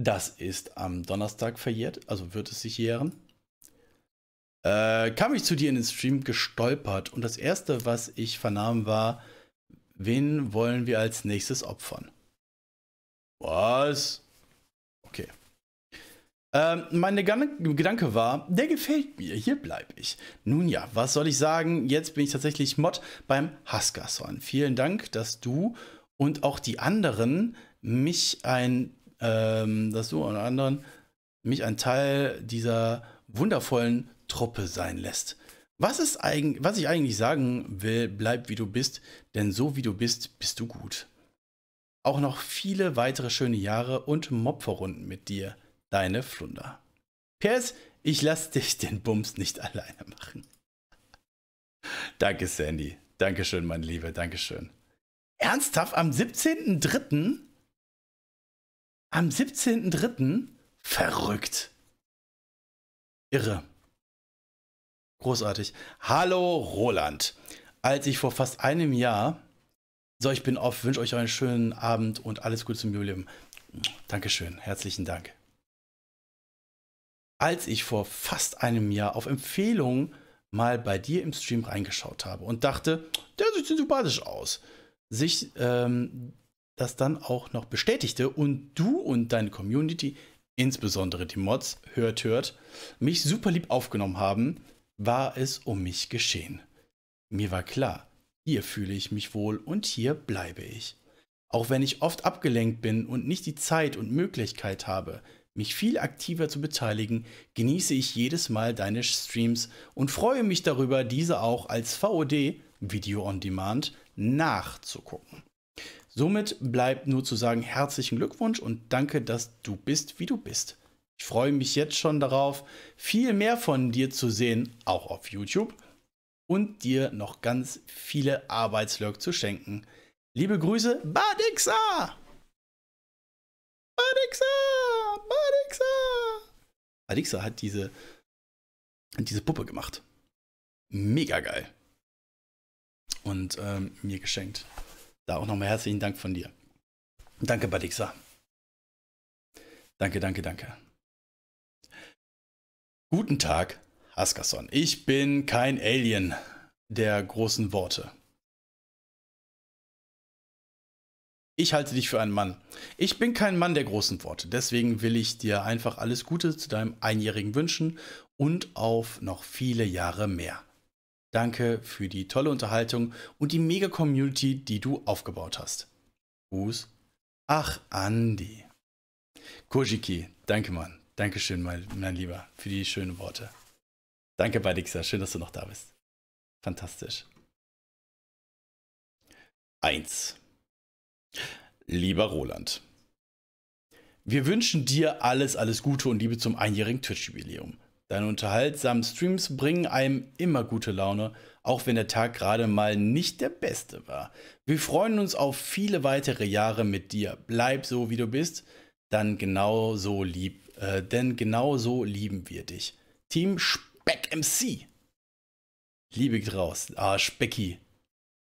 Das ist am Donnerstag verjährt, also wird es sich jähren äh, kam ich zu dir in den Stream gestolpert und das erste, was ich vernahm, war, wen wollen wir als nächstes opfern? Was? Okay. Ähm, mein Gedanke war, der gefällt mir, hier bleibe ich. Nun ja, was soll ich sagen? Jetzt bin ich tatsächlich Mod beim Huskasson. Vielen Dank, dass du und auch die anderen mich ein, ähm, dass du und anderen mich ein Teil dieser wundervollen Truppe sein lässt. Was, ist eigentlich, was ich eigentlich sagen will, bleib wie du bist, denn so wie du bist, bist du gut. Auch noch viele weitere schöne Jahre und Mopferrunden mit dir, deine Flunder. PS, ich lass dich den Bums nicht alleine machen. Danke, Sandy. Dankeschön, mein Lieber, Dankeschön. Ernsthaft, am 17.03.? Am 17.03.? Verrückt. Irre. Großartig. Hallo Roland. Als ich vor fast einem Jahr. So, ich bin off, wünsche euch einen schönen Abend und alles Gute zum Jubiläum. Dankeschön, herzlichen Dank. Als ich vor fast einem Jahr auf Empfehlung mal bei dir im Stream reingeschaut habe und dachte, der sieht sympathisch aus, sich ähm, das dann auch noch bestätigte und du und deine Community insbesondere die Mods, hört, hört, mich super lieb aufgenommen haben, war es um mich geschehen. Mir war klar, hier fühle ich mich wohl und hier bleibe ich. Auch wenn ich oft abgelenkt bin und nicht die Zeit und Möglichkeit habe, mich viel aktiver zu beteiligen, genieße ich jedes Mal deine Streams und freue mich darüber, diese auch als VOD, Video on Demand, nachzugucken. Somit bleibt nur zu sagen herzlichen Glückwunsch und danke, dass du bist, wie du bist. Ich freue mich jetzt schon darauf, viel mehr von dir zu sehen, auch auf YouTube, und dir noch ganz viele Arbeitslurk zu schenken. Liebe Grüße, Badixa! Badixa! Badixa! Badixa hat diese, hat diese Puppe gemacht. Mega geil. Und ähm, mir geschenkt. Da auch nochmal herzlichen Dank von dir. Danke, Badixa. Danke, danke, danke. Guten Tag, Askason. Ich bin kein Alien der großen Worte. Ich halte dich für einen Mann. Ich bin kein Mann der großen Worte. Deswegen will ich dir einfach alles Gute zu deinem Einjährigen wünschen und auf noch viele Jahre mehr. Danke für die tolle Unterhaltung und die mega Community, die du aufgebaut hast. Gruß. Ach, Andi. Kojiki, danke, Mann. Dankeschön, mein, mein Lieber, für die schönen Worte. Danke, Badixa. Schön, dass du noch da bist. Fantastisch. Eins. Lieber Roland, wir wünschen dir alles, alles Gute und Liebe zum einjährigen Twitch-Jubiläum. Deine unterhaltsamen Streams bringen einem immer gute Laune, auch wenn der Tag gerade mal nicht der beste war. Wir freuen uns auf viele weitere Jahre mit dir. Bleib so, wie du bist, dann genau so lieb, äh, denn genau so lieben wir dich. Team Speck MC. Liebe draus. Ah, Specki.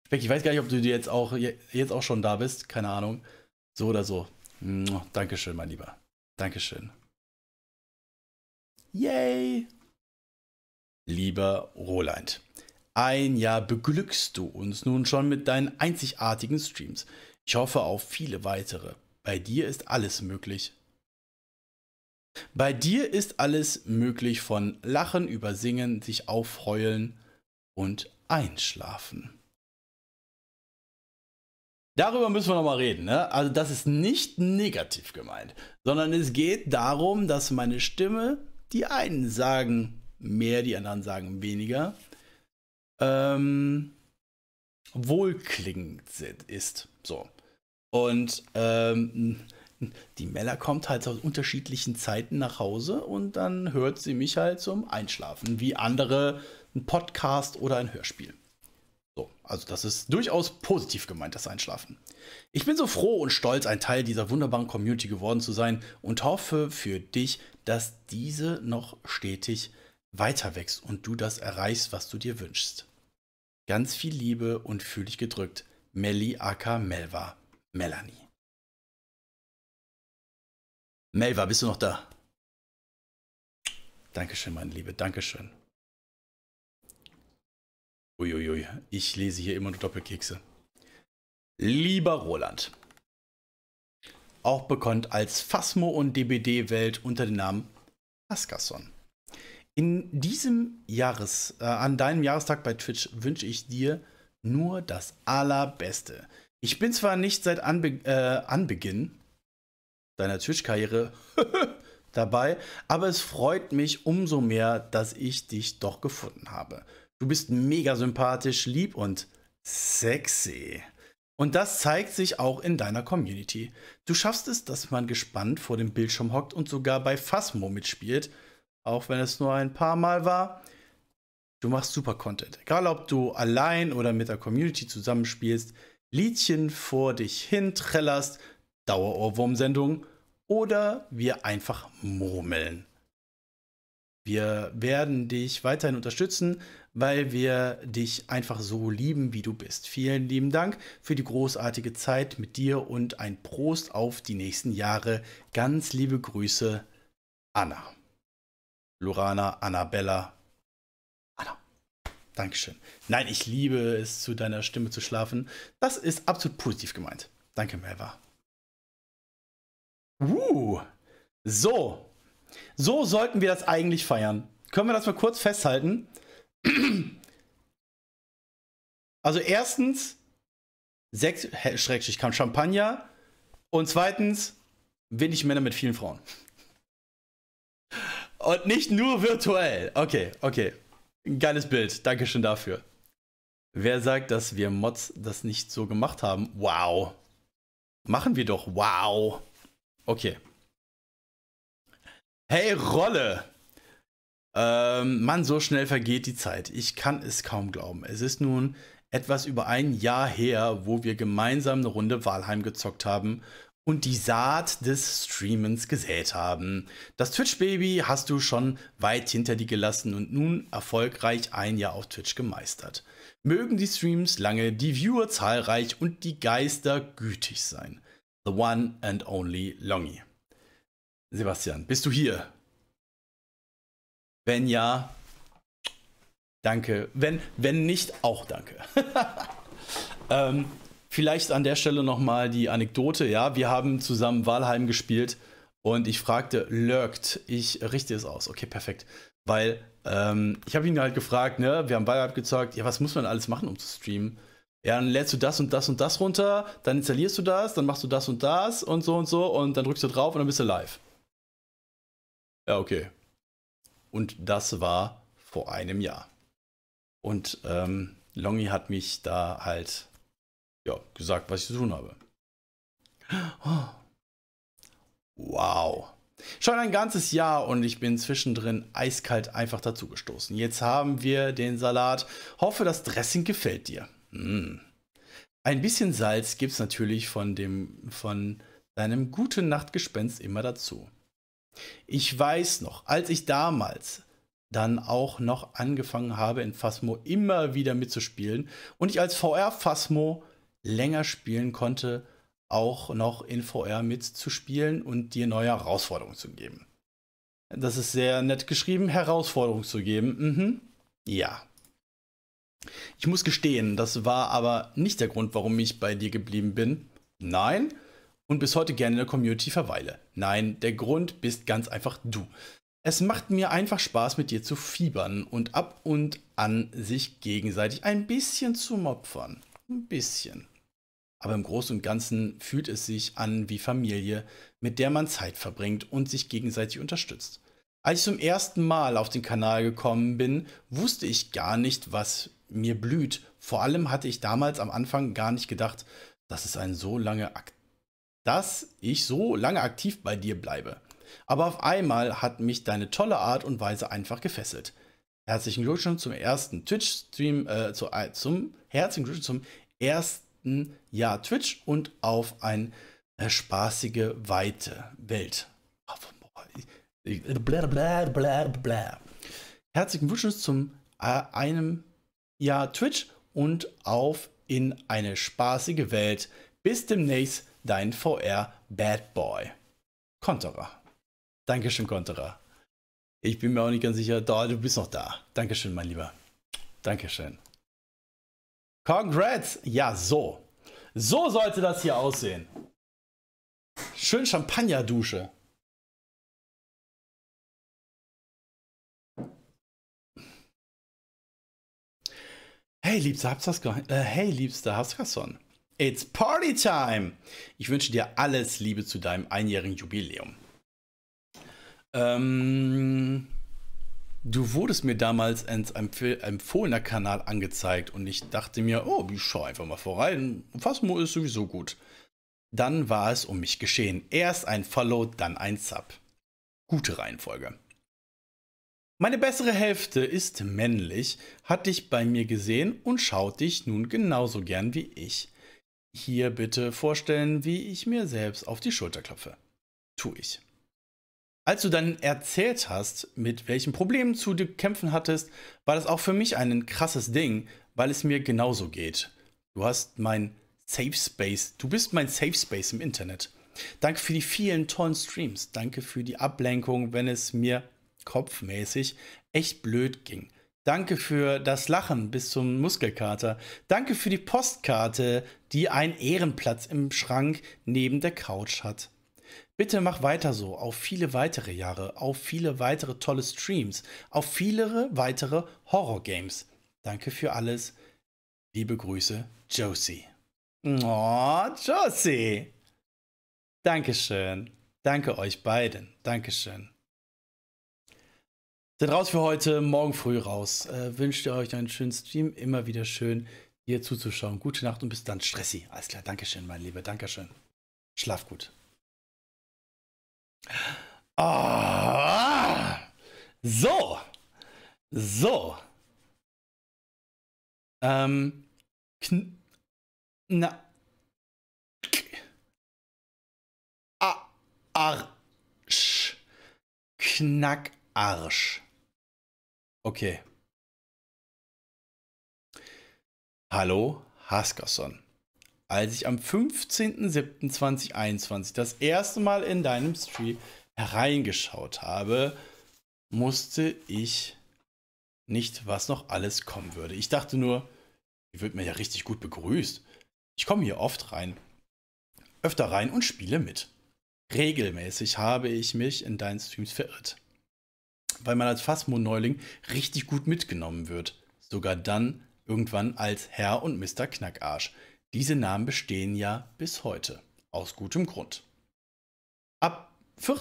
Specki, ich weiß gar nicht, ob du jetzt auch, jetzt auch schon da bist. Keine Ahnung. So oder so. Dankeschön, mein Lieber. Dankeschön. Yay! Lieber Roland, ein Jahr beglückst du uns nun schon mit deinen einzigartigen Streams. Ich hoffe auf viele weitere. Bei dir ist alles möglich. Bei dir ist alles möglich von Lachen über Singen, sich aufheulen und einschlafen. Darüber müssen wir nochmal reden. Ne? Also das ist nicht negativ gemeint, sondern es geht darum, dass meine Stimme die einen sagen mehr, die anderen sagen weniger. Ähm, wohlklingend ist. So. Und ähm, die Mella kommt halt aus unterschiedlichen Zeiten nach Hause und dann hört sie mich halt zum Einschlafen, wie andere einen Podcast oder ein Hörspiel. So, also das ist durchaus positiv gemeint, das Einschlafen. Ich bin so froh und stolz, ein Teil dieser wunderbaren Community geworden zu sein und hoffe für dich, dass diese noch stetig weiter wächst und du das erreichst, was du dir wünschst. Ganz viel Liebe und fühl dich gedrückt. Melli aka Melva, Melanie. Melva, bist du noch da? Dankeschön, meine Liebe, Dankeschön. Uiuiui, ich lese hier immer nur Doppelkekse. Lieber Roland, auch bekannt als Phasmo und DBD-Welt unter dem Namen Askason. In diesem Jahres, äh, an deinem Jahrestag bei Twitch wünsche ich dir nur das Allerbeste. Ich bin zwar nicht seit Anbe äh, Anbeginn deiner Twitch-Karriere dabei, aber es freut mich umso mehr, dass ich dich doch gefunden habe. Du bist mega sympathisch, lieb und sexy. Und das zeigt sich auch in deiner Community. Du schaffst es, dass man gespannt vor dem Bildschirm hockt und sogar bei Phasmo mitspielt, auch wenn es nur ein paar Mal war. Du machst super Content. Egal ob du allein oder mit der Community zusammenspielst, Liedchen vor dich hin trällerst, dauerohrwurm oder wir einfach murmeln. Wir werden dich weiterhin unterstützen, weil wir dich einfach so lieben, wie du bist. Vielen lieben Dank für die großartige Zeit mit dir und ein Prost auf die nächsten Jahre. Ganz liebe Grüße, Anna. Lorana, Annabella, Anna. Dankeschön. Nein, ich liebe es, zu deiner Stimme zu schlafen. Das ist absolut positiv gemeint. Danke, Melva. Uh, so, so sollten wir das eigentlich feiern. Können wir das mal kurz festhalten? Also erstens, sechs, Schrägstrich kam Champagner. Und zweitens, wenig Männer mit vielen Frauen. Und nicht nur virtuell. Okay, okay. Geiles Bild. Dankeschön dafür. Wer sagt, dass wir Mods das nicht so gemacht haben? Wow. Machen wir doch. Wow. Okay. Hey Rolle! Ähm, Mann, so schnell vergeht die Zeit. Ich kann es kaum glauben. Es ist nun etwas über ein Jahr her, wo wir gemeinsam eine Runde Wahlheim gezockt haben und die Saat des Streamens gesät haben. Das Twitch-Baby hast du schon weit hinter dir gelassen und nun erfolgreich ein Jahr auf Twitch gemeistert. Mögen die Streams lange, die Viewer zahlreich und die Geister gütig sein. The one and only Longy. Sebastian, bist du hier? Wenn ja, danke. Wenn, wenn nicht, auch danke. ähm, vielleicht an der Stelle nochmal die Anekdote. Ja, wir haben zusammen Wahlheim gespielt und ich fragte, lurkt, ich richte es aus. Okay, perfekt. Weil ähm, ich habe ihn halt gefragt, ne, wir haben Walheim gezockt, ja, was muss man alles machen, um zu streamen? Ja, dann lädst du das und das und das runter, dann installierst du das, dann machst du das und das und so und so und dann drückst du drauf und dann bist du live. Ja, okay. Und das war vor einem Jahr. Und ähm, Longy hat mich da halt ja, gesagt, was ich zu tun habe. Oh. Wow. Schon ein ganzes Jahr und ich bin zwischendrin eiskalt einfach dazugestoßen. Jetzt haben wir den Salat. Hoffe, das Dressing gefällt dir. Mm. Ein bisschen Salz gibt es natürlich von dem von deinem guten Nachtgespenst immer dazu. Ich weiß noch, als ich damals dann auch noch angefangen habe, in Phasmo immer wieder mitzuspielen und ich als VR-Phasmo länger spielen konnte, auch noch in VR mitzuspielen und dir neue Herausforderungen zu geben. Das ist sehr nett geschrieben, Herausforderungen zu geben. Mhm. Ja. Ich muss gestehen, das war aber nicht der Grund, warum ich bei dir geblieben bin. Nein, und bis heute gerne in der Community verweile. Nein, der Grund bist ganz einfach du. Es macht mir einfach Spaß, mit dir zu fiebern und ab und an sich gegenseitig ein bisschen zu mopfern. Ein bisschen. Aber im Großen und Ganzen fühlt es sich an wie Familie, mit der man Zeit verbringt und sich gegenseitig unterstützt. Als ich zum ersten Mal auf den Kanal gekommen bin, wusste ich gar nicht, was mir blüht. Vor allem hatte ich damals am Anfang gar nicht gedacht, dass es ein so lange Akt dass ich so lange aktiv bei dir bleibe. Aber auf einmal hat mich deine tolle Art und Weise einfach gefesselt. Herzlichen Glückwunsch zum ersten Twitch-Stream, äh, zu, äh, zum herzlichen Glückwunsch zum ersten Jahr Twitch und auf eine äh, spaßige, weite Welt. Blablabla. Herzlichen Glückwunsch zum äh, einem Jahr Twitch und auf in eine spaßige Welt. Bis demnächst dein VR-Bad Boy. Konterer. Dankeschön, Konterer. Ich bin mir auch nicht ganz sicher, da, du bist noch da. Dankeschön, mein Lieber. Dankeschön. Congrats! Ja, so. So sollte das hier aussehen. Schön Champagner-Dusche. Hey, Liebster, hab's das äh, Hey, Liebster, hast hab's Hasson. It's Party Time! Ich wünsche dir alles Liebe zu deinem einjährigen Jubiläum. Ähm, du wurdest mir damals als empfohlener Kanal angezeigt und ich dachte mir, oh, ich schau einfach mal vorbei. Fasmo ist sowieso gut. Dann war es um mich geschehen. Erst ein Follow, dann ein Sub. Gute Reihenfolge. Meine bessere Hälfte ist männlich, hat dich bei mir gesehen und schaut dich nun genauso gern wie ich. Hier bitte vorstellen, wie ich mir selbst auf die Schulter klopfe. Tu ich. Als du dann erzählt hast, mit welchen Problemen du zu kämpfen hattest, war das auch für mich ein krasses Ding, weil es mir genauso geht. Du hast mein Safe Space, du bist mein Safe Space im Internet. Danke für die vielen tollen Streams, danke für die Ablenkung, wenn es mir kopfmäßig echt blöd ging. Danke für das Lachen bis zum Muskelkater. Danke für die Postkarte, die einen Ehrenplatz im Schrank neben der Couch hat. Bitte mach weiter so, auf viele weitere Jahre, auf viele weitere tolle Streams, auf viele weitere Horror-Games. Danke für alles. Liebe Grüße, Josie. Oh, Josie! Dankeschön. Danke euch beiden. Dankeschön. Seid raus für heute, morgen früh raus. Äh, wünscht ihr euch einen schönen Stream, immer wieder schön hier zuzuschauen. Gute Nacht und bis dann, Stressi. Alles klar, Dankeschön, mein Lieber, Dankeschön. Schlaf gut. Ah, so, so. Ähm, kn na. K A Arsch. Knack. Arsch. Okay. Hallo, Haskerson. Als ich am 15.07.2021 das erste Mal in deinem Stream hereingeschaut habe, musste ich nicht, was noch alles kommen würde. Ich dachte nur, ihr wird mir ja richtig gut begrüßt. Ich komme hier oft rein, öfter rein und spiele mit. Regelmäßig habe ich mich in deinen Streams verirrt weil man als Phasmo-Neuling richtig gut mitgenommen wird. Sogar dann irgendwann als Herr und Mr. Knackarsch. Diese Namen bestehen ja bis heute. Aus gutem Grund. Ab,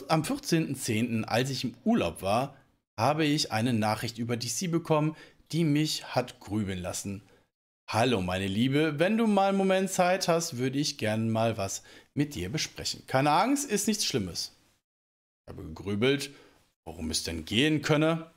am 14.10., als ich im Urlaub war, habe ich eine Nachricht über DC bekommen, die mich hat grübeln lassen. Hallo meine Liebe, wenn du mal einen Moment Zeit hast, würde ich gerne mal was mit dir besprechen. Keine Angst, ist nichts Schlimmes. Ich habe gegrübelt worum es denn gehen könne.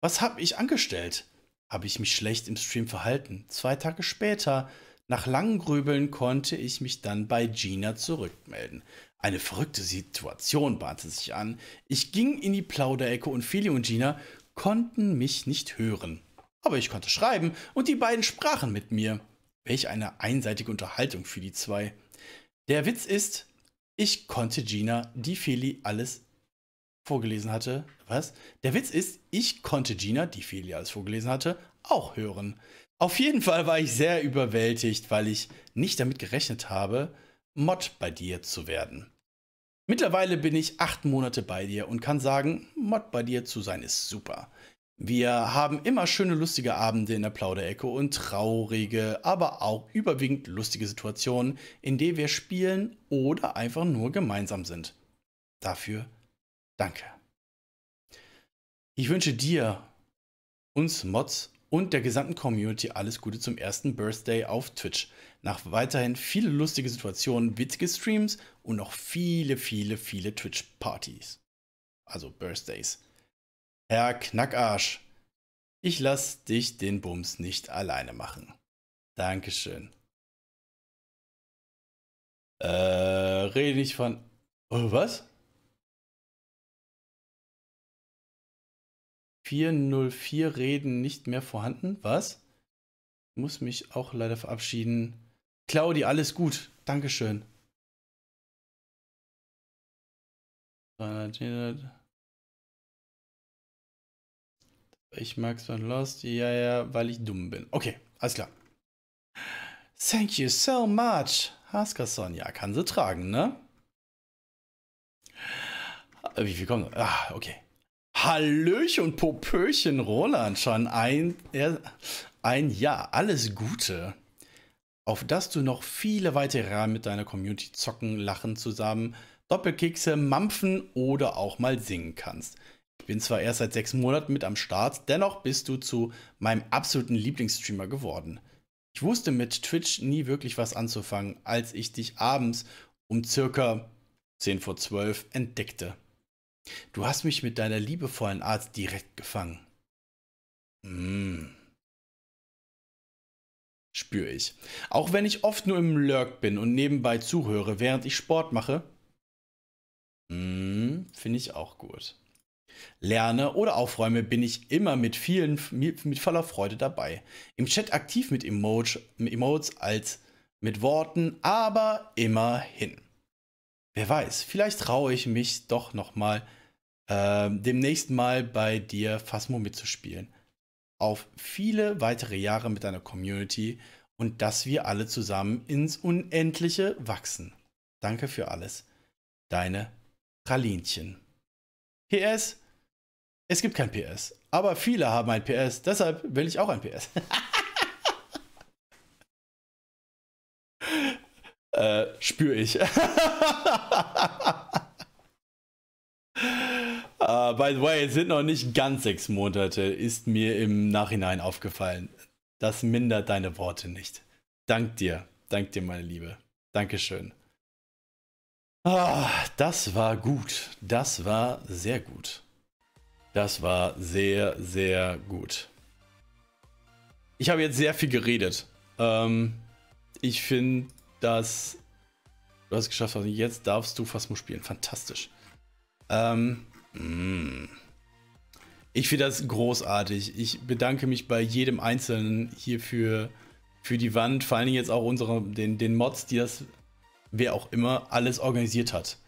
Was habe ich angestellt? Habe ich mich schlecht im Stream verhalten? Zwei Tage später, nach langem Grübeln, konnte ich mich dann bei Gina zurückmelden. Eine verrückte Situation bahnte sich an. Ich ging in die Plauderecke und Feli und Gina konnten mich nicht hören. Aber ich konnte schreiben und die beiden sprachen mit mir. Welch eine einseitige Unterhaltung für die zwei. Der Witz ist, ich konnte Gina, die Feli, alles vorgelesen hatte. Was? Der Witz ist, ich konnte Gina, die Felia alles vorgelesen hatte, auch hören. Auf jeden Fall war ich sehr überwältigt, weil ich nicht damit gerechnet habe, Mod bei dir zu werden. Mittlerweile bin ich acht Monate bei dir und kann sagen, Mod bei dir zu sein ist super. Wir haben immer schöne, lustige Abende in der Plauderecke und traurige, aber auch überwiegend lustige Situationen, in denen wir spielen oder einfach nur gemeinsam sind. Dafür Danke. Ich wünsche dir, uns Mods und der gesamten Community alles Gute zum ersten Birthday auf Twitch. Nach weiterhin viele lustige Situationen, witzige Streams und noch viele, viele, viele Twitch-Partys. Also Birthdays. Herr Knackarsch, ich lass dich den Bums nicht alleine machen. Dankeschön. Äh, rede nicht von. Oh, was? 404 Reden nicht mehr vorhanden. Was? Muss mich auch leider verabschieden. Claudi, alles gut. Dankeschön. Ich mag's von Lost. Ja, ja, weil ich dumm bin. Okay, alles klar. Thank you so much. Haskerson, ja, kann sie tragen, ne? Äh, wie viel kommt? Ah, okay. Hallöchen und Popöchen, Roland, schon ein, äh, ein Jahr. Alles Gute, auf das du noch viele weitere Jahre mit deiner Community zocken, lachen zusammen, Doppelkekse, mampfen oder auch mal singen kannst. Ich bin zwar erst seit sechs Monaten mit am Start, dennoch bist du zu meinem absoluten Lieblingsstreamer geworden. Ich wusste mit Twitch nie wirklich was anzufangen, als ich dich abends um circa 10 vor 12 entdeckte. Du hast mich mit deiner liebevollen Art direkt gefangen. Mmh. Hm. Spüre ich. Auch wenn ich oft nur im Lurk bin und nebenbei zuhöre, während ich Sport mache. Mmh, finde ich auch gut. Lerne oder aufräume, bin ich immer mit vielen, mit, voller Freude dabei. Im Chat aktiv mit Emotes, Emotes als mit Worten, aber immerhin. Wer weiß, vielleicht traue ich mich doch nochmal ähm, demnächst mal bei dir Phasmo mitzuspielen. Auf viele weitere Jahre mit deiner Community und dass wir alle zusammen ins Unendliche wachsen. Danke für alles. Deine Pralinchen. PS. Es gibt kein PS, aber viele haben ein PS, deshalb will ich auch ein PS. äh, spür ich. Uh, by the way, es sind noch nicht ganz sechs Monate, ist mir im Nachhinein aufgefallen. Das mindert deine Worte nicht. Dank dir. Dank dir, meine Liebe. Dankeschön. Ah, das war gut. Das war sehr gut. Das war sehr, sehr gut. Ich habe jetzt sehr viel geredet. Ähm, ich finde, dass du hast es geschafft hast. Also jetzt darfst du Fasmo spielen. Fantastisch. Ähm, ich finde das großartig. Ich bedanke mich bei jedem Einzelnen hierfür für die Wand, vor allen Dingen jetzt auch unsere, den, den Mods, die das, wer auch immer, alles organisiert hat.